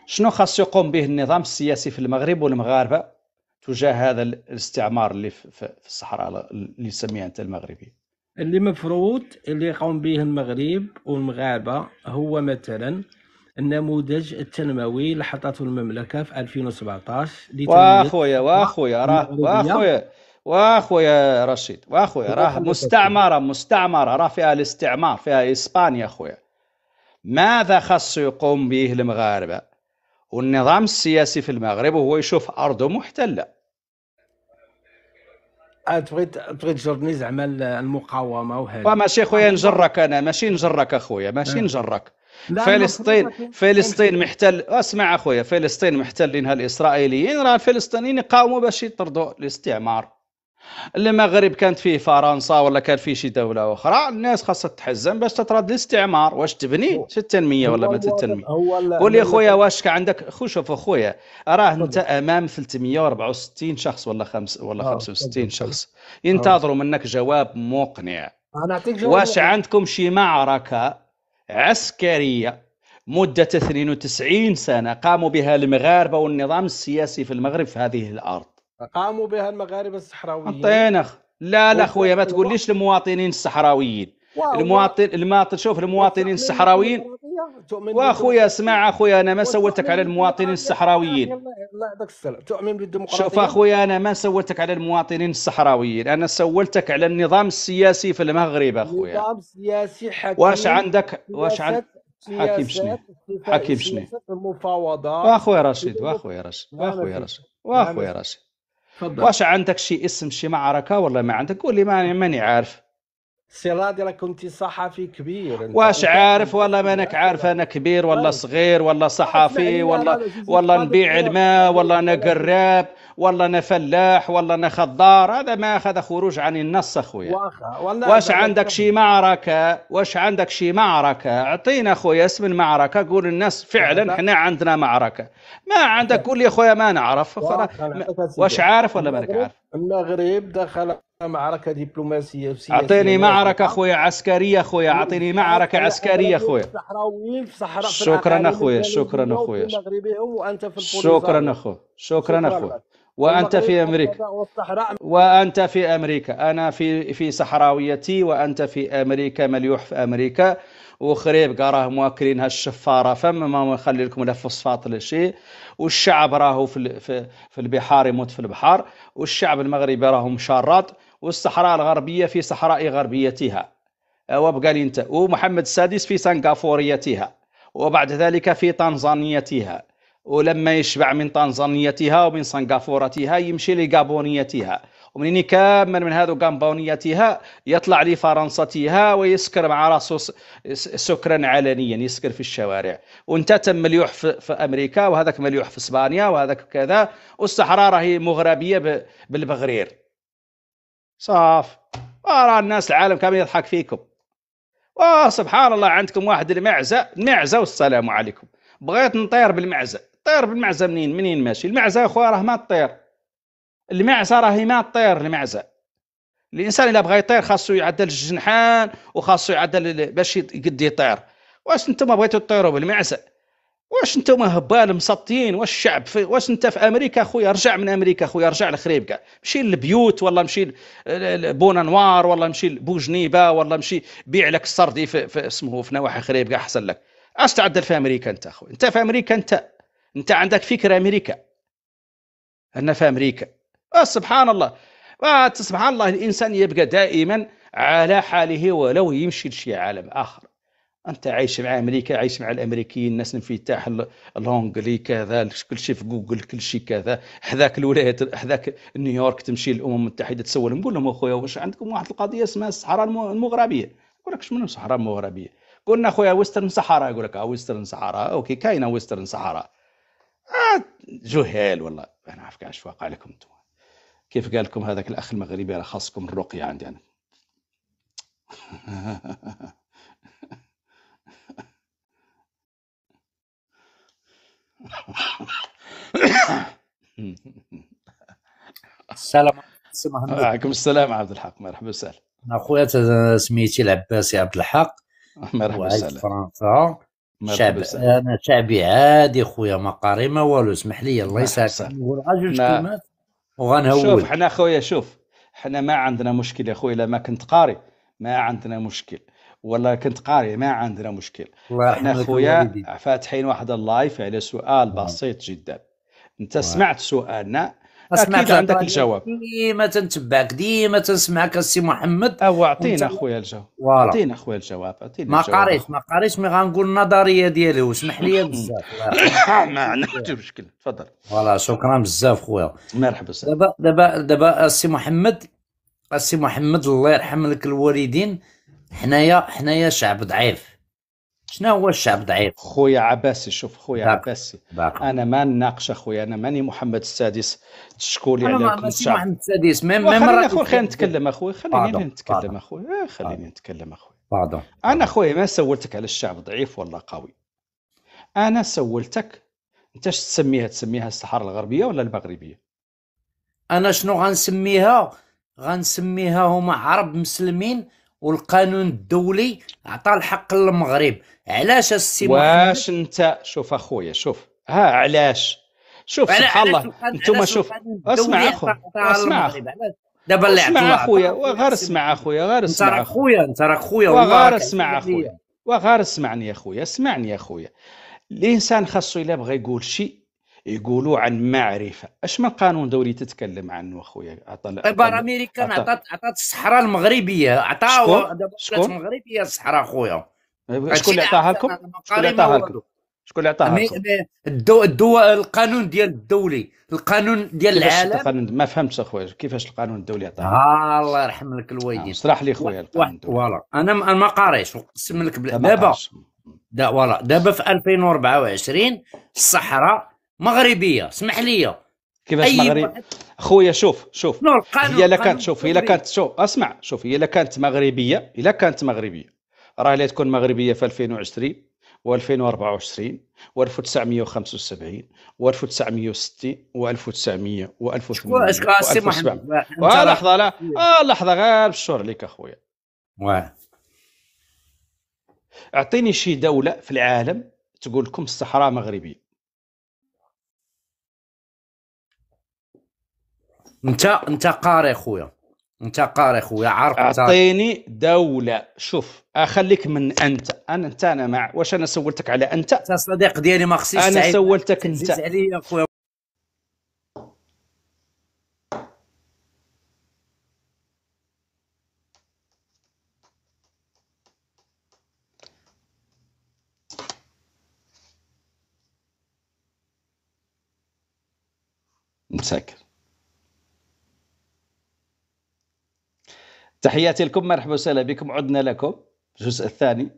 شنو خاص يقوم به النظام السياسي في المغرب والمغاربه تجاه هذا الاستعمار اللي في الصحراء اللي سميها انت المغربي اللي مفروض اللي يقوم به المغرب والمغاربه هو مثلا النموذج التنموي اللي حطته المملكه في 2017 واخويا واخويا راه واخويا واخويا رشيد واخويا راه مستعمره مستعمره راه فيها الاستعمار فيها اسبانيا خويا ماذا خص يقوم به المغاربه والنظام السياسي في المغرب وهو يشوف أرضه محتلة تبغي آه، تبغي تجرني زعما المقاومه وهذا وماشي خويا أيوة. نجرك انا ماشي نجرك اخويا ماشي آه. نجرك فلسطين فلسطين محتل اسمع اخويا فلسطين محتلينها الاسرائيليين راه الفلسطينيين يقاوموا باش يطردوا الاستعمار المغرب كانت فيه فرنسا ولا كان فيه شي دوله اخرى الناس خاصها تحزن باش تطرد الاستعمار واش تبني شي التنميه ولا ما التنميه قول لي خويا واش عندك خو شوف اخويا راه انت امام 364 شخص ولا خمس ولا 65 آه، شخص آه. ينتظروا منك جواب مقنع انا اعطيك جواب واش عندكم شي معركه عسكريه مدة 92 سنة قاموا بها المغاربة والنظام السياسي في المغرب في هذه الأرض قاموا بها المغاربه الصحراويين حطينا لا لا خويا ما تقوليش المواطنين الصحراويين المواطن المواطن شوف المواطنين الصحراويين واخويا اسمع اخويا انا ما سولتك على المواطنين الصحراويين الله يعطيك السلامه تؤمن بالديمقراطيه شوف اخويا انا ما سولتك على المواطنين الصحراويين انا سولتك على النظام السياسي في المغرب اخويا النظام السياسي حكيم واش عندك واش عندك حكيم شنو حكيم شنو المفاوضات واخويا رشيد واخويا رشيد واخويا رشيد واخويا رشيد تفضل واش عندك شي اسم شي معركه ولا ما عندك قول لي ماني ماني عارف سي رادي راك كنت صحفي كبير انت واش عارف ولا مانك عارف انا كبير ولا طيب. صغير ولا صحفي ولا ولا نبيع الماء ولا انا قراب والله انا فلاح والله انا خضار هذا ما هذا خروج عن النص اخويا واش عندك شي معركه واش عندك شي معركه اعطينا اخويا اسم المعركه قول الناس فعلا احنا عندنا معركه ما عندك قول لي اخويا ما نعرف واش عارف ولا مالك عارف المغرب دخل معركه دبلوماسيه وسياسيه اعطيني معركه اخويا عسكريه اخويا اعطيني معركه عسكريه اخويا في شكرا اخويا شكرا اخويا شكرا اخويا شكرا اخويا وانت في امريكا وانت في امريكا انا في في صحراويتي وانت في امريكا مليوح في امريكا وخريب راه مواكلين هالشفاره فما ما يخلي لكم لا فوسفات لا شيء والشعب راهو في في البحار يموت في البحار والشعب المغربي راهو مشرط والصحراء الغربيه في صحراء غربيتها أه، وبقى لي انت ومحمد السادس في سنغافوريتها وبعد ذلك في تنزانيتها ولما يشبع من طنزانيتها ومن سنغافورتها يمشي لغابونيتها ومنين كامل من هذو غابونيتها يطلع لفرنساتها ويسكر مع راسه سكرا علنيا يسكر في الشوارع وانت تم مليوح في امريكا وهذاك مليوح في اسبانيا وهذاك كذا والصحراء راهي مغربيه بالبغرير صاف راه الناس العالم كامل يضحك فيكم واه سبحان الله عندكم واحد المعزه المعزه والسلام عليكم بغيت نطير بالمعزه طير بالمعزه منين منين ماشي المعزه اخويا راه ما تطير المعزه راهي ما تطير المعزه الانسان الا بغى يطير خاصو يعدل الجنحان وخاصو يعدل باش يقد يطير واش نتوما بغيتو تطيروا بالمعزه واش نتوما هبال مسطين واش الشعب في واش انت في امريكا خويا رجع من امريكا خويا رجع لخريبكا مشي للبيوت ولا مشي لبونا نوار ولا مشي لبوجنيبه ولا مشي بيع لك السردي في, في اسمه في نواحي خريبكا احسن لك اش تعدل في امريكا انت خويا انت في امريكا انت انت عندك فكره امريكا ان في امريكا آه، سبحان الله آه، سبحان الله الانسان يبقى دائما على حاله ولو يمشي لشي عالم اخر انت عايش مع امريكا عايش مع الامريكيين الناس انفتاح الهونغلي كذا كل شيء في جوجل كل شيء كذا حذاك الولايات حذاك نيويورك تمشي للامم المتحده تسولهم قول لهم اخويا واش عندكم واحد القضيه اسمها الصحراء المغربيه يقول لك شنو الصحراء المغربيه قلنا اخويا ويسترن صحراء يقول لك آه، ويسترن صحراء اوكي كاينه ويسترن صحراء آه جهال والله انا عارف كاع واقع لكم انتم كيف قال لكم هذاك الاخ المغربي راه خاصكم الرقيه عندي انا السلام عليكم السلام عبد الحق مرحبا وسهلا اخويا سميتي العباسي عبد الحق مرحبا وسهلا فرنسا شعب انا شعبي عادي خويا ما قاري ما والو اسمح لي الله يسعدك والراجل كلمات وغنهول شوف حنا خويا شوف حنا ما عندنا مشكل يا خويا ما كنت قاري ما عندنا مشكل ولا كنت قاري ما عندنا مشكل حنا خويا فاتحين واحد اللايف على سؤال بسيط جدا انت سمعت سؤالنا اسمعك عندك طيب. الجواب ديما تنتبعك ديما تنسمعك السي محمد او أه، اعطينا اخويا الجواب اعطينا اخويا الجواب اعطينا ما قاريش ما قاريش مي غنقول النظريه ديالي واسمح لي [coughs] بزاف آه، ما عندنا حتى مشكل تفضل فوالا شكرا بزاف خويا مرحبا دابا دابا دابا السي محمد السي محمد الله يرحم لك الوالدين حنايا حنايا شعب ضعيف شنو هو الشعب ضعيف؟ خويا عباسي شوف خويا عباسي انا ما نناقش اخويا انا ماني محمد السادس تشكولي على كل شيء محمد السادس ميم ميم خليني اخويا خليني نتكلم اخويا خليني نتكلم اخويا خليني نتكلم اخويا انا اخويا ما سولتك على الشعب ضعيف ولا قوي انا سولتك انت اش تسميها تسميها الصحراء الغربيه ولا المغربيه انا شنو غنسميها غنسميها هما عرب مسلمين والقانون الدولي عطى الحق للمغرب علاش السي واش انت شوف اخويا شوف ها علاش شوف سبحان الله انتم شوف اسمع اخويا اسمع دابا اللي اسمع اخويا وغير اسمع اخويا غير اسمع اخويا انت راك خويا وغير اسمع اخويا وغير اسمعني اخويا اسمعني اخويا الانسان خاصو الا بغى يقول شيء يقولوا عن معرفه اش من قانون دولي تتكلم عنه اخويا عطى طيب، البار امريكان عطات عطات الصحراء المغربيه عطاو المغربيه الصحراء اخويا طيب، شكون اللي عطاها لكم شكون اللي عطاها لكم شكون اللي عطاها لكم الدو... الدو... القانون ديال الدولي القانون ديال العالم القانون ما فهمتش اخويا كيفاش القانون الدولي عطاها آه الله يرحم لك الوالدين آه، اشرح لي خويا فوالا انا ما قاريش نقسم لك دابا فوالا دابا في 2024 الصحراء مغربيه اسمح لي كيفاش مغرب خويا شوف شوف هي الا كانت شوف الا كانت شوف اسمع شوف هي الا كانت مغربيه الا كانت مغربيه راه لا تكون مغربيه في 2020 و2024 و1975 و1960 و1900 و1800 اسكو اسي آه، آه، لحظه لا إيه. آه، لحظه غير بالشور عليك اخويا واه اعطيني شي دوله في العالم تقول لكم الصحراء مغربيه انت انت قاري خويا انت قاري خويا عارف اعطيني دوله شوف اخليك من انت انا انت انا مع واش انا سولتك على انت انت صديق ديالي ما خصنيش انا سولتك انت عليا خويا مساكن تحياتي لكم مرحبا وسهلا بكم عدنا لكم الجزء الثاني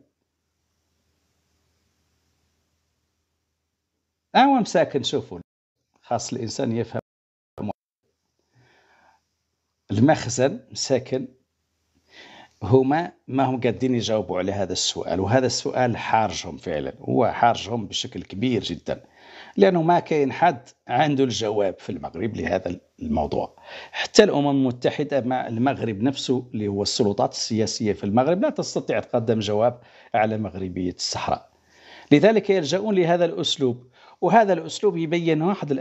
أنا مساكن شوفوا خاص الإنسان يفهم المخزن مساكن هما ما هم قادين يجاوبوا على هذا السؤال وهذا السؤال حارجهم فعلا هو حارجهم بشكل كبير جدا لأنه ما كاين حد عنده الجواب في المغرب لهذا الموضوع حتى الأمم المتحدة مع المغرب نفسه اللي هو السلطات السياسية في المغرب لا تستطيع تقدم جواب على مغربية الصحراء لذلك يلجؤون لهذا الأسلوب وهذا الأسلوب يبين واحد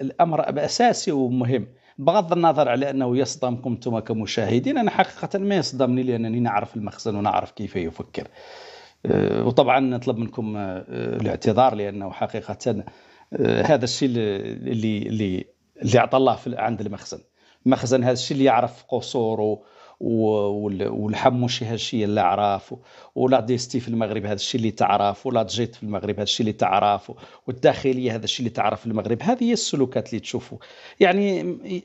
الأمر أساسي ومهم بغض النظر على انه يصدمكم انتم كمشاهدين انا حقيقه ما يصدمني لانني نعرف المخزن ونعرف كيف يفكر أه، وطبعا نطلب منكم أه، الاعتذار لانه حقيقه آه، هذا الشيء اللي اللي اللي عطى الله عند المخزن المخزن هذا الشيء اللي يعرف قصوره والحم الشيء اللي عرفه ولا ديستي في المغرب هذا الشيء اللي تعرف ولا جيت في المغرب هذا الشيء اللي تعرف والداخليه هذا الشيء اللي تعرف في المغرب هذه هي السلوكات اللي تشوفوا يعني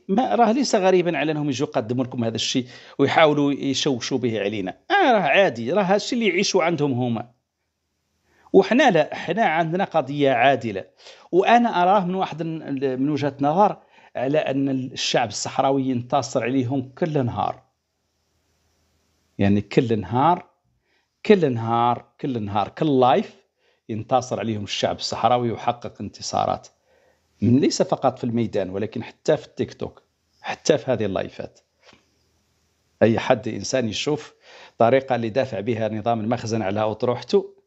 ما راه ليس غريبا على انهم يجوا يقدموا لكم هذا الشيء ويحاولوا يشوشوا به علينا آه راه عادي راه هذا الشيء اللي يعيشوا عندهم هما وحنا لا حنا عندنا قضيه عادله وانا اراه من واحد من وجهه نظر على ان الشعب الصحراوي ينتصر عليهم كل نهار يعني كل نهار كل نهار كل نهار كل لايف ينتصر عليهم الشعب الصحراوي ويحقق انتصارات من ليس فقط في الميدان ولكن حتى في التيك توك حتى في هذه اللايفات اي حد انسان يشوف طريقه اللي دافع بها نظام المخزن على اطروحته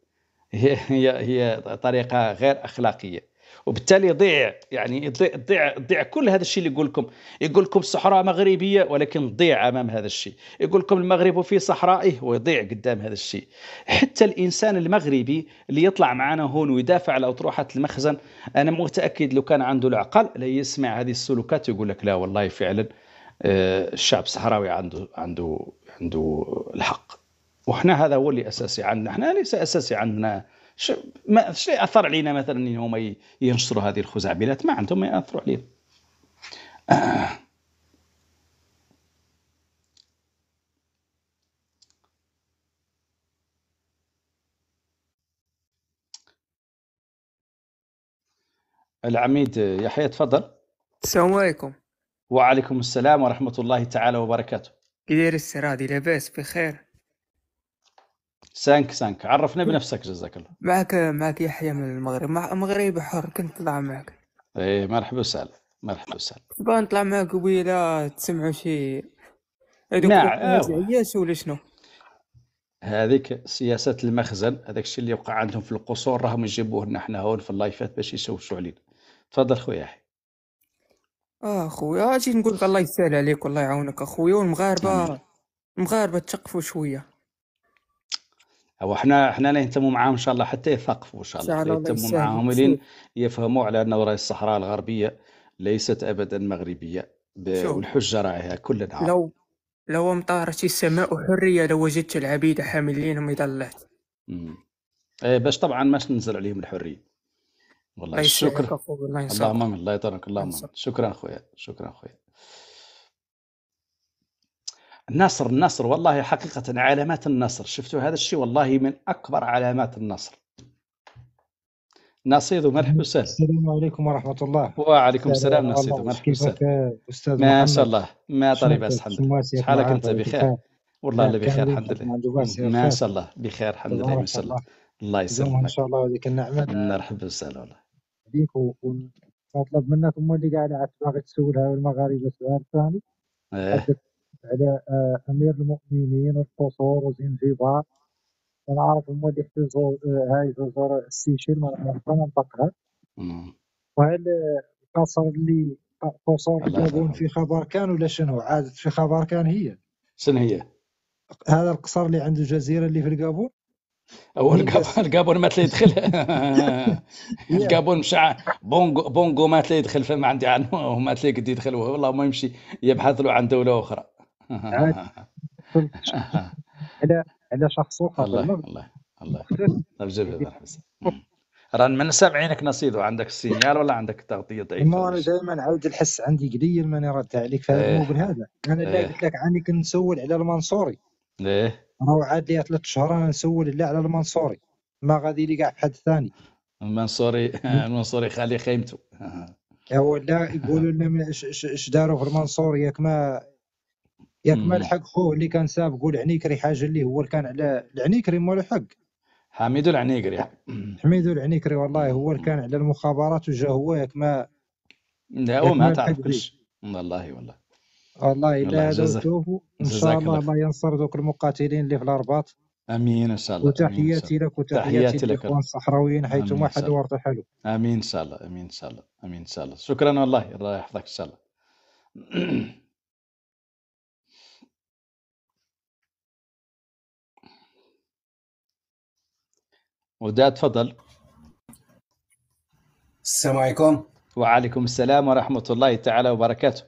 هي هي هي طريقه غير اخلاقيه وبالتالي ضيع يعني ضيع ضيع كل هذا الشيء اللي يقول لكم يقول لكم الصحراء مغربيه ولكن ضيع امام هذا الشيء يقول لكم المغرب في صحرائه ويضيع قدام هذا الشيء حتى الانسان المغربي اللي يطلع معنا هون ويدافع على اطروحه المخزن انا متاكد لو كان عنده العقل لا يسمع هذه السلوكات ويقول لك لا والله فعلا آه، الشعب الصحراوي عنده عنده عنده الحق وحنا هذا هو اللي اساسي عندنا حنا ليس اساسي عندنا ما شيء اثر علينا مثلا انهم ينشروا هذه الخزعبلات ما عندهم ما ياثروا علينا آه. العميد يحيى تفضل السلام عليكم وعليكم السلام ورحمة الله تعالى وبركاته كي داير لاباس بخير سانك سانك عرفنا إيه. بنفسك جزاك الله معك معك يحيى من المغرب مغربي حر كنت طلع معك ايه مرحبا وسهلا مرحبا وسهلا تبغى نطلع معك قبيله تسمعوا شي نعم آه. ولا شنو هذيك سياسة المخزن هذاك الشيء اللي وقع عندهم في القصور راهم يجيبوه لنا حنا هون في اللايفات باش يشوشوا علينا تفضل خويا يحيى اه خويا اجي آه، نقول لك الله يسهل عليك والله يعاونك اخويا والمغاربه المغاربه تشقفوا شويه او احنا احنا نهتموا معاهم ان شاء الله حتى يثقفوا ان شاء الله يهتموا معاهم لين يفهموا على ان وراء الصحراء الغربيه ليست ابدا مغربيه والحجه راهي كل نهار لو لو امطرت السماء حريه لوجدت لو العبيد حاملين يضلعت ايه باش طبعا ما ننزل عليهم الحريه والله شكرا اللهم الله يطرك اللهم شكرا خويا شكرا خويا نصر النصر والله حقيقة علامات النصر شفتوا هذا الشيء والله من أكبر علامات النصر نصيد مرحبا وسهلا السلام عليكم ورحمة الله وعليكم السلام نصيد مرحبا وسهلا أستاذ ما شاء الله ما طريب الحمد شحالك أنت بخير والله اللي بخير الحمد لله ما شاء الله بخير الحمد لله ما شاء الله الله يسلمك ان شاء الله وذيك النعمه مرحبا وسهلا والله بيك منكم منك قاعد اللي باغي تسولها المغاربه سؤال ثاني إيه. على آه، امير المؤمنين القصور وزنجبار انا عارف اللي جزر آه، هاي جزر السيشيل ما المنطقه منطقها وهل القصر اللي قصور جابون في خبر كان ولا شنو عادت في خبر كان هي شنو هي هذا القصر اللي عند الجزيره اللي في الكابون هو الكابون مات اللي يدخل [laughs] [laughs] الكابون مشى بونغو بونغو مات تلا يدخل فما عندي عنه مات اللي يدخل والله ما يمشي يبحث له عن دوله اخرى على على شخص اخر الله الله الله نرجع له [laughs] ران من 70 نصيدو عندك السينيال ولا عندك التغطيه ضعيفه ما انا دائما عاود الحس عندي قليل ماني رد عليك فهمو هذا إيه. بالهذا انا اللي إيه. قلت لك كنت كنسول على المنصوري ايه راهو عاد لي ثلاث شهور انا نسول الا على المنصوري ما غادي لي كاع في حد ثاني المنصوري [laughs] المنصوري خالي خيمته هو لا يقولوا لنا اش داروا في المنصوري ياك ما ياك ما الحق خوه اللي كان سابقو العنيكري حاجه اللي هو اللي كان على العنيكري مالو الحق حميد العنيكري حميد العنيكري والله هو اللي كان على المخابرات وجا هو ياك ما لا هو ما تعرفش والله والله والله الا هذا ان شاء الله الله ينصر ذوك المقاتلين اللي في الرباط امين ان شاء الله وتحياتي لك وتحياتي للاخوان الصحراويين حيث ما حد ورطه حاله امين ان شاء الله امين ان شاء الله امين ان شاء الله شكرا والله الله يحفظك ان شاء الله [clears throat] وداد تفضل السلام عليكم وعليكم السلام ورحمة الله تعالى وبركاته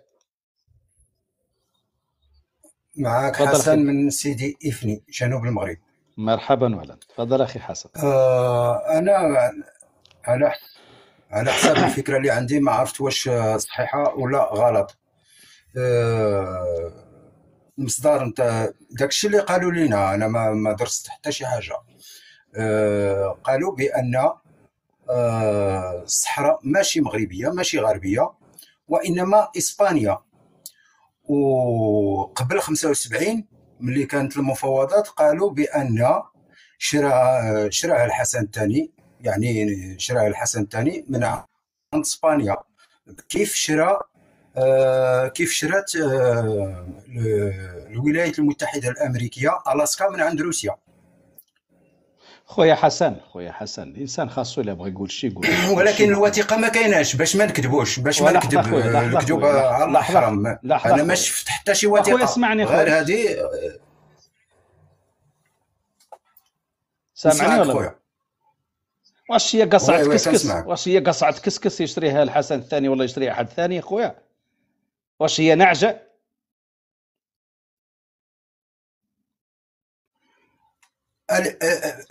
معك حسن أخي. من سيدي إفني جنوب المغرب مرحبا ولا تفضل أخي حسن آه أنا على على حسب الفكرة اللي عندي ما عرفت واش صحيحة ولا غلط آه المصدر نتاع داكشي اللي قالوا لينا انا ما درست حتى شي حاجه آه، قالوا بان آه، الصحراء ماشي مغربيه ماشي غربيه وانما اسبانيا وقبل 75 ملي كانت المفاوضات قالوا بان شراها شراها الحسن الثاني يعني شراها الحسن الثاني من عند اسبانيا كيف شرا آه، كيف شرات الولايات المتحده الامريكيه الاسكا من عند روسيا خويا حسن خويا حسن الانسان خاصو الا بغى يقول شي يقول ولكن الوثيقه ما كايناش باش ما نكذبوش باش ما نكذب الكذوب الله حرام انا ما شفت حتى شي وثيقه اسمعني غير هذه سامعني ولا خويا واش هي قصعه كسكس واش هي قصعه كسكس يشريها الحسن الثاني ولا يشريها احد ثاني خويا واش هي نعجه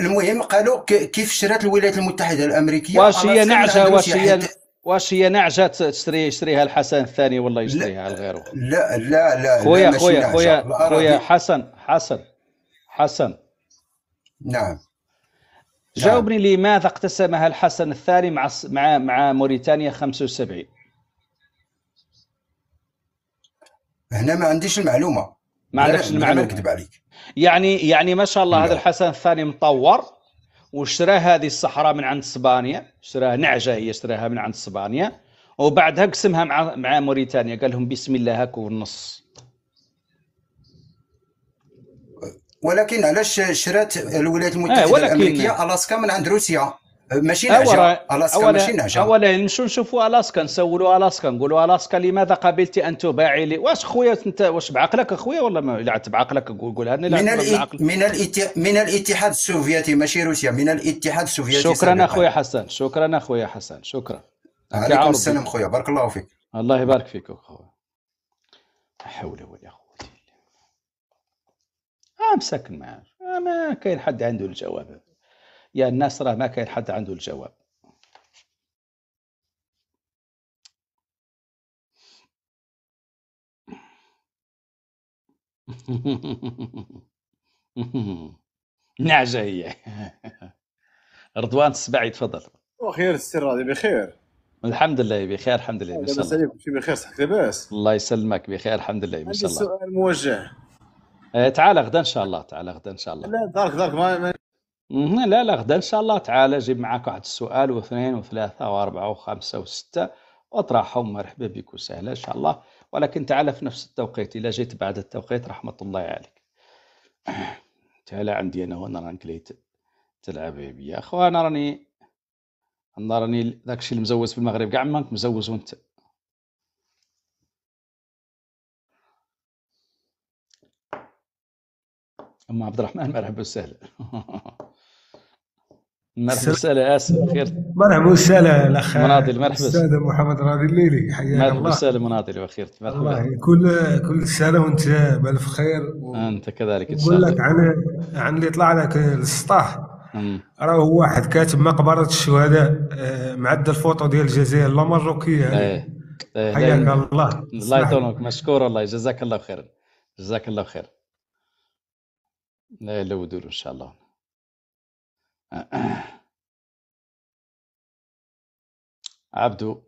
المهم قالوا كيف شرات الولايات المتحده الامريكيه واش هي نعجه واش هي واش هي نعجه تشري يشريها الحسن الثاني والله يشريها على غيره لا لا لا خويا خويا خويا خويا حسن حسن حسن نعم جاوبني نعم. لماذا اقتسمها الحسن الثاني مع مع مع موريتانيا 75 هنا ما عنديش المعلومه ما عندكش المعلومه اكذب عليك يعني يعني ما شاء الله هذا الحسن الثاني مطور وشرا هذه الصحراء من عند اسبانيا شراها نعجه هي شراها من عند اسبانيا وبعدها قسمها مع مع موريتانيا قال لهم بسم الله هاك النص ولكن علاش شرات الولايات المتحده آه الامريكيه الاسكا من عند روسيا ماشي نعجه الاسكا ماشي نعجه اولا نمشوا نشوفوا الاسكا نسولوا الاسكا نقولوا الاسكا لماذا قبلت ان تباعي لي واش خويا انت واش بعقلك اخويا ولا ما لعبت بعقلك قولها لنا من الاتحاد من, من الاتحاد السوفيتي ماشي روسيا من الاتحاد السوفيتي شكرا اخويا حسن شكرا اخويا حسن شكرا عليكم السلام خويا بارك الله فيك الله يبارك فيك اخويا حول ولا قوه الا بالله مساكن معاه ما كاين حد عنده الجواب يا الناس راه ما كاين حد عنده الجواب [laughs] نعجه هي [laughs] رضوان السبعي تفضل بخير السر راضي بخير الحمد لله بخير الحمد لله بس عليكم شي بخير صحتك لاباس الله يسلمك بخير الحمد لله ما شاء الله السؤال سؤال موجه آه، تعال غدا ان شاء الله تعال غدا ان شاء الله لا دارك دارك ما لا لا غدا إن شاء الله تعالى جيب معاك واحد السؤال واثنين وثلاثة وأربعة وخمسة وستة واطرحهم مرحبا بك وسهلا إن شاء الله ولكن تعالى في نفس التوقيت إلا جيت بعد التوقيت رحمة الله عليك [clears throat] تعالى عندي أنا وأنا راني كليت تلعب بيا أخوانا راني راني داكشي المزوز في المغرب كاع مانك مزوز وانت أم عبد الرحمن مرحبا وسهلا [laughs] مرحبا وسهلا اسف خير مرحبا وسهلا الاخ مناضل مرحبا استاذ محمد راضي الليلي حياك الله مرحبا وسهلا مناضل بخير مرحبا الله كل كل سنه وانت بالف خير و... انت كذلك ان شاء الله لك عن عن اللي طلع لك للسطاح راه هو واحد كاتب مقبره الشهداء آه، معدل الفوطو ديال الجزائر لا مروكيه ايه, إيه، حياك الله الله يطولك مشكور الله يجزاك الله خير جزاك الله خير لا لا ودور ان شاء الله [clears throat] عبدو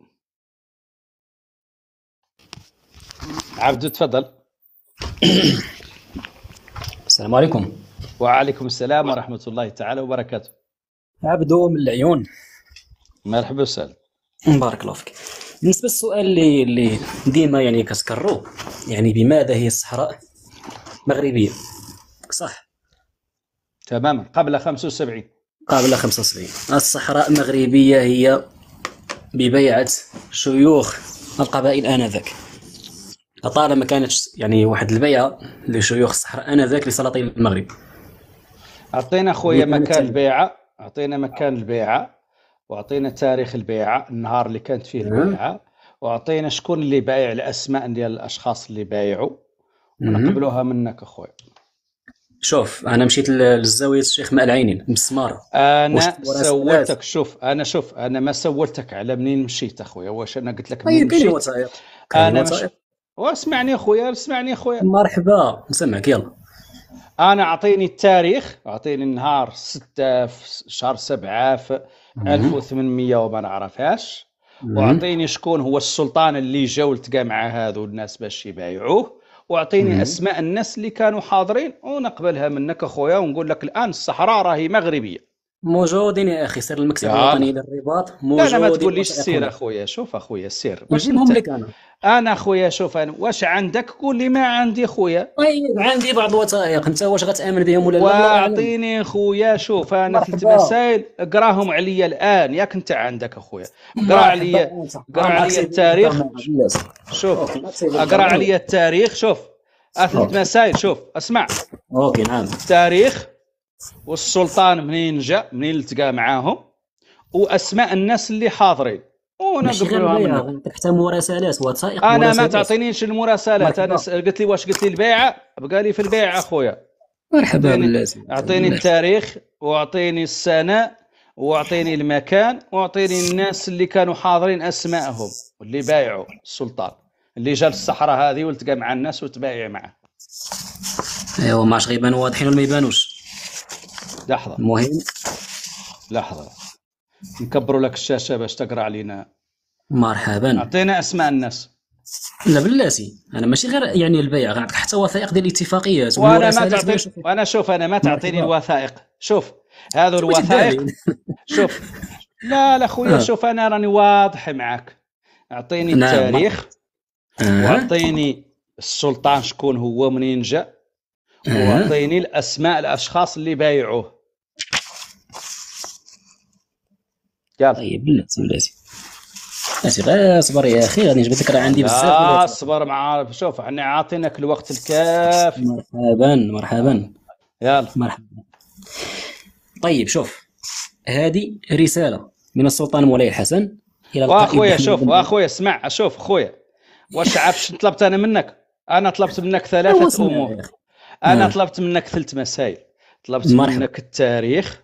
عبدو تفضل [coughs] السلام عليكم وعليكم السلام ورحمة الله تعالى وبركاته عبدو من العيون مرحبا وسهلا بارك الله فيك بالنسبة للسؤال اللي اللي ديما يعني كتكرروا يعني بماذا هي الصحراء المغربية تماما قبل 75 قبل 75 الصحراء المغربية هي ببيعة شيوخ القبائل آنذاك لطالما كانت يعني واحد البيعة لشيوخ الصحراء آنذاك لسلاطين المغرب أعطينا خويا مكان البيعة أعطينا مكان البيعة وأعطينا تاريخ البيعة النهار اللي كانت فيه نعم. البيعة وأعطينا شكون اللي بايع الأسماء ديال الأشخاص اللي بايعوا ونقبلوها منك أخويا شوف انا مشيت للزاويه الشيخ ماء العينين مسمار انا سولتك شوف انا شوف انا ما سولتك على منين مشيت اخويا واش انا قلت لك طيب، منين مشيت وطائق. انا مش... واسمعني اخويا اسمعني اخويا مرحبا نسمعك يلا انا اعطيني التاريخ اعطيني النهار 6 في شهر 7 في 1800 وما نعرفهاش واعطيني شكون هو السلطان اللي جا ولتقى مع هذو الناس باش يبايعوه واعطيني مم. اسماء الناس اللي كانوا حاضرين ونقبلها منك اخويا ونقول لك الان الصحراء راهي مغربيه موجودين يا اخي سر المكتب الوطني للرباط موجود لا لا ما تقوليش السير اخويا شوف اخويا السر نجيبهم لك انا انا اخويا شوف انا واش عندك قول لي ما عندي خويا طيب عندي بعض الوثائق انت واش غتامن بهم ولا لا واعطيني خويا شوف انا ثلاث مسائل قراهم عليا الان ياك انت عندك اخويا قرا عليا قرا عليا التاريخ شوف قرا عليا التاريخ شوف ثلاث مسائل شوف اسمع اوكي نعم التاريخ والسلطان منين جاء منين التقى معاهم واسماء الناس اللي حاضرين ونقبلوها حتى مراسلات وثائق انا ما تعطينيش المراسلات انا قلت لي واش قلت لي البيعه بقى لي في البيعه اخويا مرحبا بالله اعطيني التاريخ واعطيني السنه واعطيني المكان واعطيني الناس اللي كانوا حاضرين اسمائهم واللي بايعوا السلطان اللي جا للصحراء هذه والتقى مع الناس وتبايع معه ايوا ما غيبان واضحين ولا ما يبانوش لحظه مهم لحظه نكبروا لك الشاشه باش تقرا علينا مرحبا اعطينا اسماء الناس لا بلاتي انا ماشي غير يعني البيع غنعطيك حتى وثائق ديال الاتفاقيات وانا ما تعطيني وانا شوف انا ما تعطيني الوثائق شوف هذو الوثائق شوف [laughs] لا لا خويا آه. شوف انا راني واضح معاك اعطيني التاريخ آه. واعطيني السلطان شكون هو منين جاء آه. واعطيني الاسماء الاشخاص اللي بايعوه يلا طيب بلاتي بلاتي اصبر يا اخي غادي نجبد لك راه عندي بزاف اصبر مع شوف احنا عاطينك الوقت الكافي مرحبا مرحبا يلا مرحبا طيب شوف هذه رساله من السلطان مولاي الحسن الى اخويا شوف اخويا اسمع شوف خويا واش عرفت شنو طلبت انا منك انا طلبت منك ثلاثه امور انا نعم. طلبت منك ثلاث مسائل طلبت منك التاريخ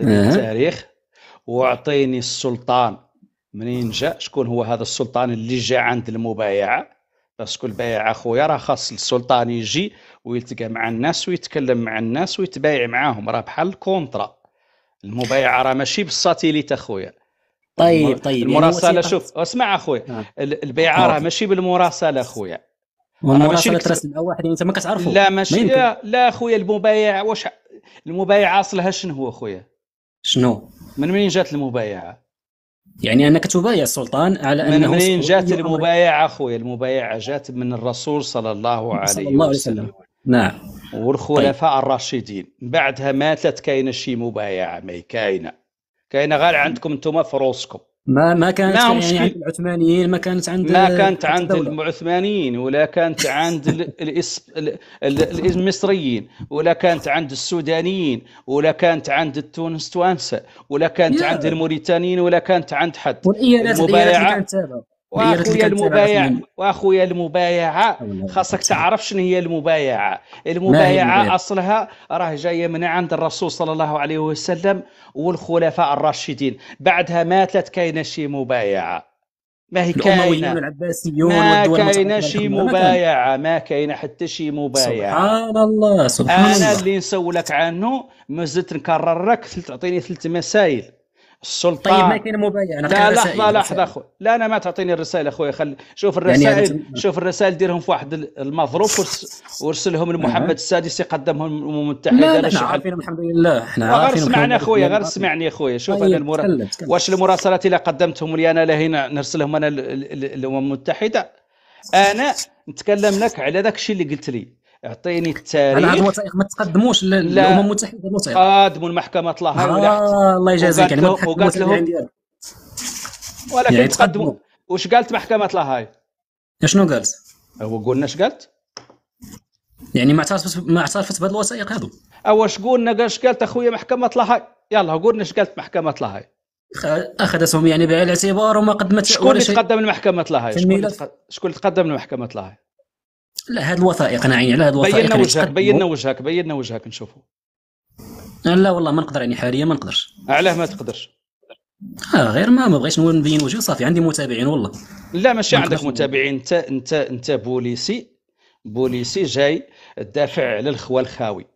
التاريخ واعطيني السلطان منين جاء شكون هو هذا السلطان اللي جاء عند المبايعه باسكو البايع اخويا راه خاص السلطان يجي ويلتقى مع الناس ويتكلم مع الناس ويتبايع معاهم راه بحال الكونترا المبايعه راه ماشي بالساتيليت اخويا طيب طيب يعني المراسله يعني شوف اسمع اخويا آه. البيعه راه نعم. ماشي بالمراسله اخويا والمراسله ترسم او واحد يعني انت ما كتعرفه لا ماشي لا, لا اخويا المبايع واش المبايع اصلها شنو هو اخويا شنو؟ من منين جات المبايعه؟ يعني انك تبايع السلطان على انه من منين جات المبايعه اخويا المبايعه جات من الرسول صلى الله عليه, صلى الله عليه وسلم. وسلم نعم والخلفاء طيب. الراشدين بعدها ماتت كاينه شي مبايعه ما كاينه كاينه غير عندكم انتم في روسكم ما ما كانت يعني عند العثمانيين ما كانت عند ما كانت عند العثمانيين ولا كانت عند المصريين [laughs] ولا كانت عند السودانيين ولا كانت عند التونس توانسه ولا كانت عند الموريتانيين ولا كانت عند حد والإيالات واخويا المبايع واخويا المبايعه خاصك تعرف شنو هي المبايعه المبايعه اصلها راه جايه من عند الرسول صلى الله عليه وسلم والخلفاء الراشدين بعدها ماتت كاينه شي مبايعه ما هي كاينه العباسيون ما كاينه شي مبايعه ما كاينه حتى شي مبايعه سبحان الله سبحان الله انا اللي نسولك عنه مازلت نكرر لك تعطيني ثلاث مسائل السلطه طيب ما كاين مبايعه لا لحظه لحظه اخوي لا انا ما تعطيني الرسائل اخوي خلي شوف يعني الرسائل يعني شوف الرسائل ديرهم في واحد المظروف وارسلهم لمحمد السادس يقدمهم للامم المتحده لا, لا نعم، احنا عارفين الحمد لله احنا غير سمعني اخويا غير سمعني اخويا شوف انا طيب، المرا... واش المراسلات اللي قدمتهم لي انا لهنا نرسلهم انا للامم المتحده انا نتكلم لك على ذاك الشيء اللي قلت لي اعطيني التاريخ على هذا الوثائق ما تقدموش للامم المتحده آه، الوثائق قادموا المحكمه لاهاي آه الله يجازيك على يعني وقالت لهم ولكن يعني تقدموا واش قالت محكمه لاهاي شنو قالت هو قلنا اش قالت يعني ما اعترفت ما اعترفت بهذه الوثائق هذو واش قلنا اش قالت اخويا محكمه لاهاي يلا قلنا اش قالت محكمه لاهاي اخذتهم يعني بعين الاعتبار وما قدمت شكون اللي تقدم لمحكمه لاهاي شكون اللي تقدم لمحكمه لاهاي لا هذه الوثائق انا عيني على هذه الوثائق بينا يعني وجهك بينا وجهك بينا وجهك نشوفوا لا والله ما نقدر يعني حاليا ما نقدرش علاه ما تقدرش اه غير ما ما بغيتش نبين وجهي صافي عندي متابعين والله لا ماشي عندك متابعين انت انت انت بوليسي بوليسي جاي تدافع على الخوه الخاوي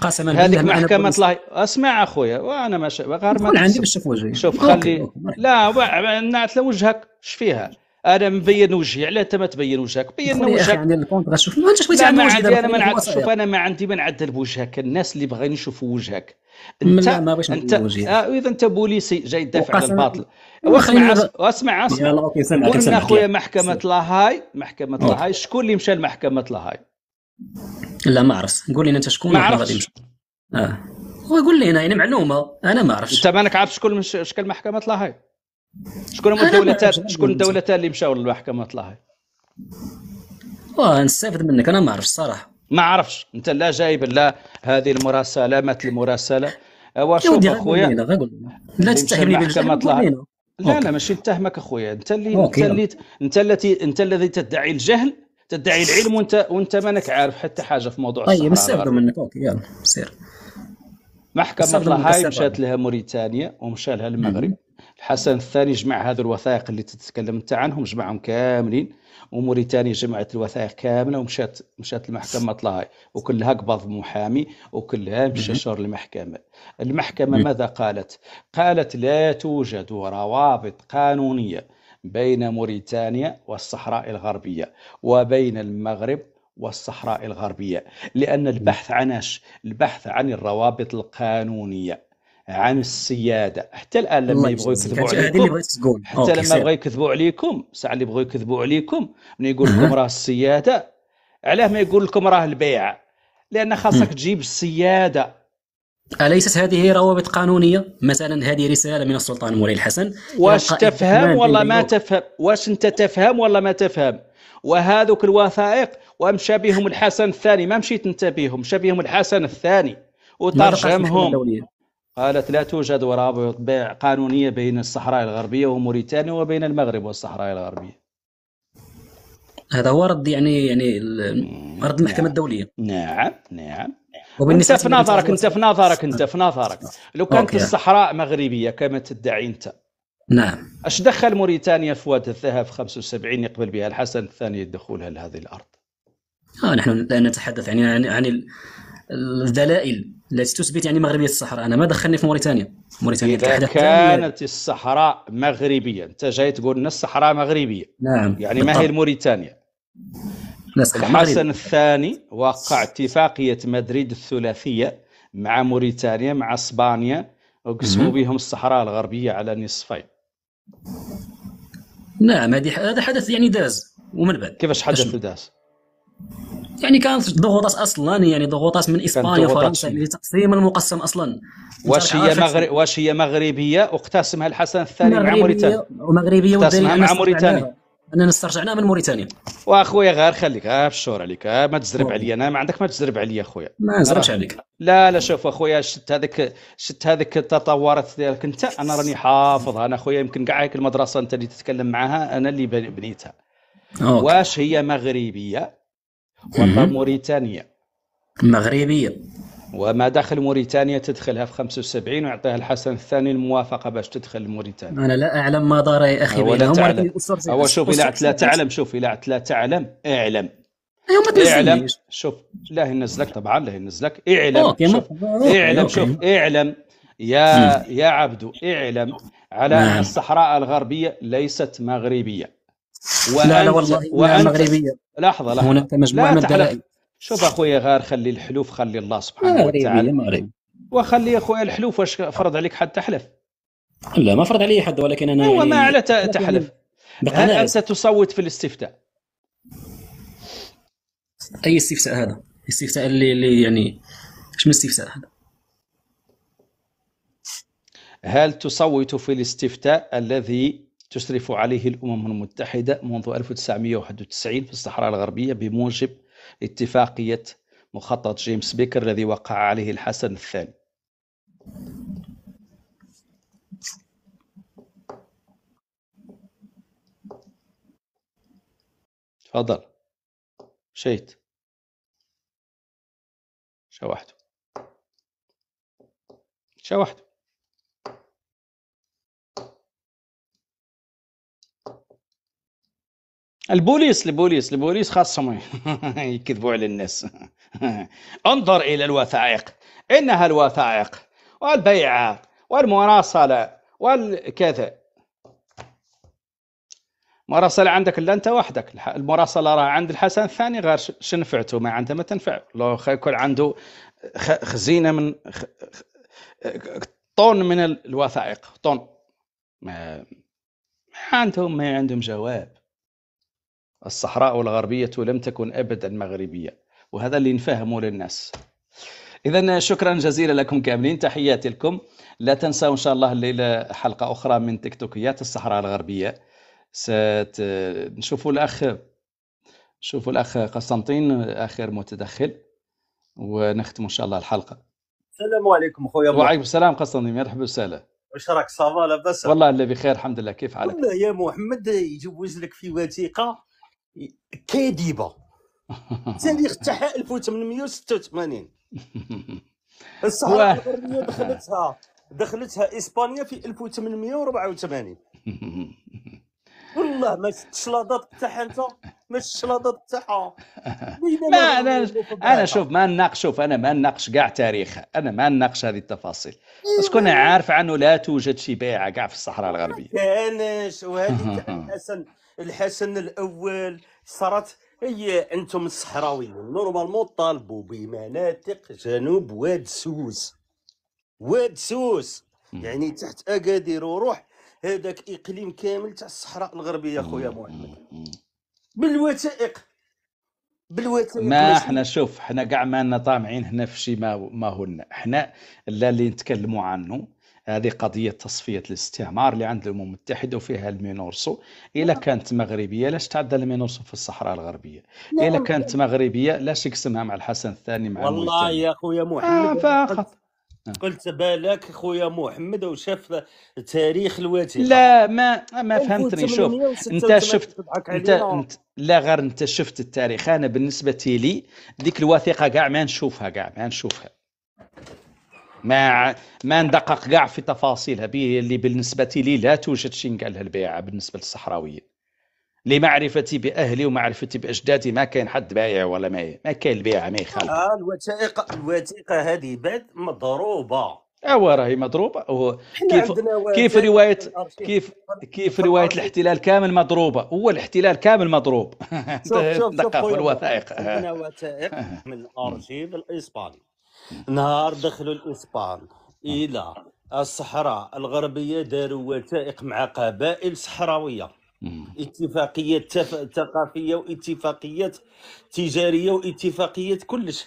قسما بالله هذيك محكمه الله اسمع اخويا وانا ما غير ما عندي باش وجهي شوف خلي لا نعت وجهك اش فيها انا مبين وجهي علاه انت ما تبين وجهك بين وجهك يعني الكونت غنشوف ما عندي انا ما عندي شوف انا ما عندي ما نعدل بوجهك الناس اللي بغاين يشوفوا وجهك انت ما بغيتش انت آه اذا انت بوليسي جاي تدافع على الباطل واسمع اسمع اسمع قلنا خويا محكمه لاهاي محكمه لاهاي شكون اللي مشى لمحكمه لاهاي لا ما عرفت قول لنا انت شكون ما عرفتش اه قول لي هنا يعني معلومه انا ما عرفتش انت مانك عارف شكون شكل محكمه لاهاي شكون هما الدولتان شكون الدولتان اللي مشاو للمحكمه طلع واه نستافد منك انا ما عرف الصراحه ما عرفش انت لا جايب لا هذه المراسله مات المراسله أه، وشوف اخويا لا تتهمني بالمحكمه طلع لا لا ماشي نتهمك اخويا انت اللي أوكي. انت اللي انت الذي انت الذي تدعي الجهل تدعي العلم وانت وانت مانك عارف حتى حاجه في موضوع طيب نستافد منك اوكي يلا سير محكمه الله هاي مشات لها موريتانيا ومشى لها المغرب الحسن الثاني جمع هذو الوثائق اللي تتكلم انت عنهم جمعهم كاملين وموريتانيا جمعت الوثائق كامله ومشات مشات المحكمه طلعها وكلها قبض محامي وكلها مشى شر المحكمه المحكمه ماذا قالت قالت لا توجد روابط قانونيه بين موريتانيا والصحراء الغربيه وبين المغرب والصحراء الغربيه لان البحث عناش البحث عن الروابط القانونيه عن السياده حتى الان لما يبغوا يكذبوا عليكم حتى لما يبغوا يكذبوا عليكم ساعة اللي يبغوا يكذبوا عليكم من يقول لكم راه السياده علاه ما يقول لكم راه البيع لان خاصك تجيب السياده أليست هذه روابط قانونية؟ مثلا هذه رسالة من السلطان مولاي الحسن واش تفهم ولا ما تفهم؟ واش أنت تفهم ولا ما تفهم؟ وهذوك الوثائق ومشى بهم الحسن الثاني ما مشيت أنت بهم مشى بهم الحسن الثاني وترجمهم قالت لا توجد روابط بيع قانونية بين الصحراء الغربية وموريتانيا وبين المغرب والصحراء الغربية هذا هو رد يعني يعني رد المحكمة نعم. الدولية نعم نعم وبالنسبة انت في نظرك انت في نظرك انت في نظرك لو كانت الصحراء مغربية كما تدعي انت نعم اش دخل موريتانيا في واد الذهب 75 يقبل بها الحسن الثاني دخولها لهذه الارض؟ اه نحن لا نتحدث يعني عن عن الدلائل التي تثبت يعني مغربيه الصحراء انا ما دخلني في موريتانيا موريتانيا اذا كانت الصحراء مغربيه انت جاي تقول لنا الصحراء مغربيه نعم يعني بالطبع. ما هي موريتانيا الحسن الثاني وقع اتفاقيه مدريد الثلاثيه مع موريتانيا مع اسبانيا وقسموا بهم الصحراء الغربيه على نصفين نعم هذا حدث يعني داز ومن بعد كيفاش حدث داز؟ يعني كانت ضغوطات اصلا يعني ضغوطات من اسبانيا وفرنسا لتقسيم المقسم اصلا واش هي مغرب واش هي مغربيه اقتسمها الحسن الثاني مع موريتانيا مغربيه اقتسمها مع موريتانيا اننا استرجعناها من موريتانيا واخويا غير خليك ها آه، بالشور عليك ها آه، ما تزرب طيب. عليا انا ما عندك ما تزرب عليا اخويا ما نزربش آه. عليك لا لا شوف اخويا شت هذيك شت هذيك التطورات ديالك انت انا راني حافظ انا اخويا يمكن كاع هيك المدرسه انت اللي تتكلم معاها انا اللي بنيتها أوكي. واش هي مغربيه وموريتانيا مغربيه وما داخل موريتانيا تدخلها في 75 ويعطيها الحسن الثاني الموافقه باش تدخل موريتانيا انا لا اعلم ما دار يا اخي ولا تعلم هو شوف الا لا تعلم شوف الا لا تعلم اعلم أيوة، اعلم شوف لا ينزلك طبعا لا ينزلك اعلم شوف اعلم شوف اعلم يا يا عبدو اعلم على ان نعم. الصحراء الغربيه ليست مغربيه وأنت لا لا والله وأنت مغربية لحظة لحظة هناك مجموعة من الدلائل شوف اخويا غير خلي الحلوف خلي الله سبحانه وتعالى مغربي وخلي اخويا الحلوف واش فرض عليك حد تحلف لا ما فرض علي حد ولكن انا هو يعني ما على تحلف يعني هل انت تصوت في الاستفتاء اي استفتاء هذا الاستفتاء اللي, اللي يعني اش من استفتاء هذا هل تصوت في الاستفتاء الذي تشرف عليه الأمم المتحدة منذ 1991 في الصحراء الغربية بموجب اتفاقية مخطط جيمس بيكر الذي وقع عليه الحسن الثاني تفضل شيت شو شوحته البوليس البوليس البوليس خاصهم [laughs] يكذبوا على الناس [laughs] انظر الى الوثائق انها الوثائق والبيعات والمراسله والكذا مراسلة عندك لا انت وحدك المراسلة راه عند الحسن الثاني غير شنفعته ما عنده ما تنفع لو يكون عنده خزينة من طن من الوثائق طن ما عندهم ما عندهم جواب الصحراء الغربية لم تكن أبدا مغربية وهذا اللي نفهمه للناس إذا شكرا جزيلا لكم كاملين تحياتي لكم لا تنسوا إن شاء الله الليلة حلقة أخرى من تيك توكيات الصحراء الغربية ست... نشوفوا الأخ شوفوا الأخ قسطنطين آخر متدخل ونختم إن شاء الله الحلقة السلام عليكم خويا وعليكم السلام قسطنطين مرحبا وسهلا واش راك صافا لاباس والله اللي بخير الحمد لله كيف حالك والله يا محمد يجوز لك في وثيقه كاذبه تاريخ تاعها 1886 الصحراء الغربيه دخلتها دخلتها اسبانيا في 1884 [laughs] والله ما شفتش لاضات تاعها انت ما شفتش لاضات تاعها [laughs] ما انا انا شوف ما نناقش شوف انا ما نناقش كاع تاريخها انا ما نناقش هذه التفاصيل إيه. بس كنا عارف عنه لا توجد شي بيعه كاع في الصحراء الغربيه ما كانش وهذه اساسا [laughs] الحسن الاول صارت هي انتم الصحراويين نورمالمون طالبوا بمناطق جنوب واد سوس واد سوس يعني تحت اكادير وروح هذاك اقليم كامل تاع الصحراء الغربيه خويا محمد بالوثائق بالوثائق ما احنا شوف احنا كاع ما طامعين هنا في شي ما, ما هن احنا لا اللي نتكلموا عنه هذه قضية تصفية الاستعمار اللي عند الأمم المتحدة وفيها المينورسو إلا نعم. كانت مغربية لاش تعدى المينورسو في الصحراء الغربية نعم. إلا كانت مغربية لاش يقسمها مع الحسن الثاني مع والله المتنين. يا خويا محمد آه قلت بالك خويا محمد وشاف تاريخ الواتي لا ما ما فهمتني شوف انت شفت انت, انت لا غير انت شفت التاريخ انا بالنسبه لي ديك الوثيقه كاع ما نشوفها كاع ما نشوفها ما ما ندقق كاع في تفاصيلها اللي بالنسبه لي لا توجد شي نقال البيعه بالنسبه للصحراويين لمعرفتي باهلي ومعرفتي باجدادي ما كاين حد بايع ولا ما ما كاين البيعه ما يخالف آه الوثائق الوثيقه هذه بعد مضروبه ايوا آه، راهي مضروبه هو كيف كيف روايه كيف كيف روايه الاحتلال كامل مضروبه هو الاحتلال كامل مضروب شوف [laughs] شوف شوف الوثائق عندنا [laughs] وثائق من الارشيف الاسباني نهار دخلوا الاسبان نعم. الى الصحراء الغربيه داروا وثائق مع قبائل صحراويه اتفاقيات تف... ثقافيه واتفاقيات تجاريه واتفاقيات كلش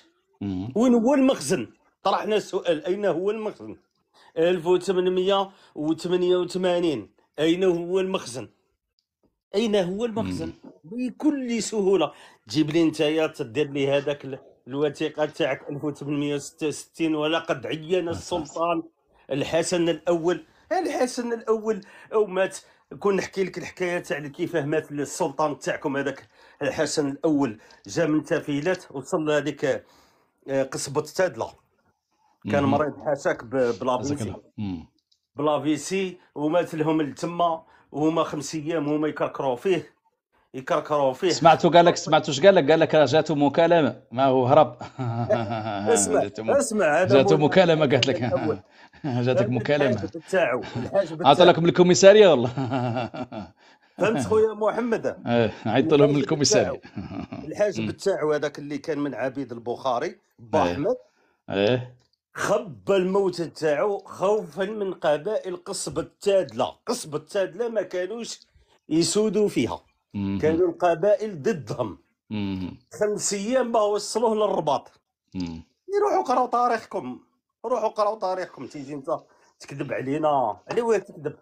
وين هو المخزن طرحنا السؤال اين هو المخزن 1888 اين هو المخزن اين هو المخزن بكل سهوله تجيب لي انت تدير لي هذاك الوثيقه تاعك 1866 ولقد عين السلطان الحسن الاول الحسن الاول او مات كون نحكي لك الحكايه تاع كيفاه مات السلطان تاعكم هذاك الحسن الاول جا من تافيلات وصل هذيك آه، قصبه تادله كان مريض حاشاك بلافيسي بلافيسي ومات لهم لتما وهما خمس ايام وهما يكركروا فيه يكركروا فيه سمعتوا قال لك سمعتوا اش قال لك قال لك راه جاته مكالمه ما هو هرب [laughs] اسمع اسمع جاته مكالمه قالت لك [laughs] جاتك مكالمه الحاجب عطى لك من الكوميساريه والله [laughs] فهمت خويا محمد إيه، عيط لهم من الكوميساريه الحاجب تاعو هذاك اللي كان من عبيد البخاري با إيه. احمد ايه خبى الموت تاعو خوفا من قبائل قصبة تادلة قصبة تادلة ما كانوش يسودوا فيها كانوا القبائل ضدهم خمس ايام ما وصلوه للرباط يروحوا قراو تاريخكم روحوا قراو تاريخكم تيجي انت تكذب علينا على وين تكذب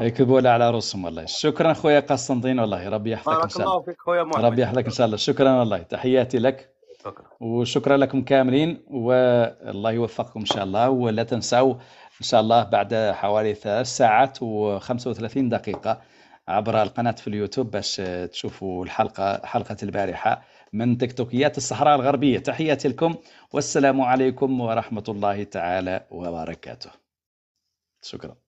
يكذبوا إيه، على رؤوسهم والله شكرا خويا قسطنطين والله ربي يحفظك ان شاء الله بارك الله فيك خويا محمد ربي يحفظك ان شاء الله شكرا والله تحياتي لك شكرا وشكرا لكم كاملين والله يوفقكم ان شاء الله ولا تنسوا ان شاء الله بعد حوالي ثلاث ساعات و35 دقيقه عبر القناه في اليوتيوب باش تشوفوا الحلقه حلقه البارحه من تكتوكيات الصحراء الغربيه تحياتي لكم والسلام عليكم ورحمه الله تعالى وبركاته شكرا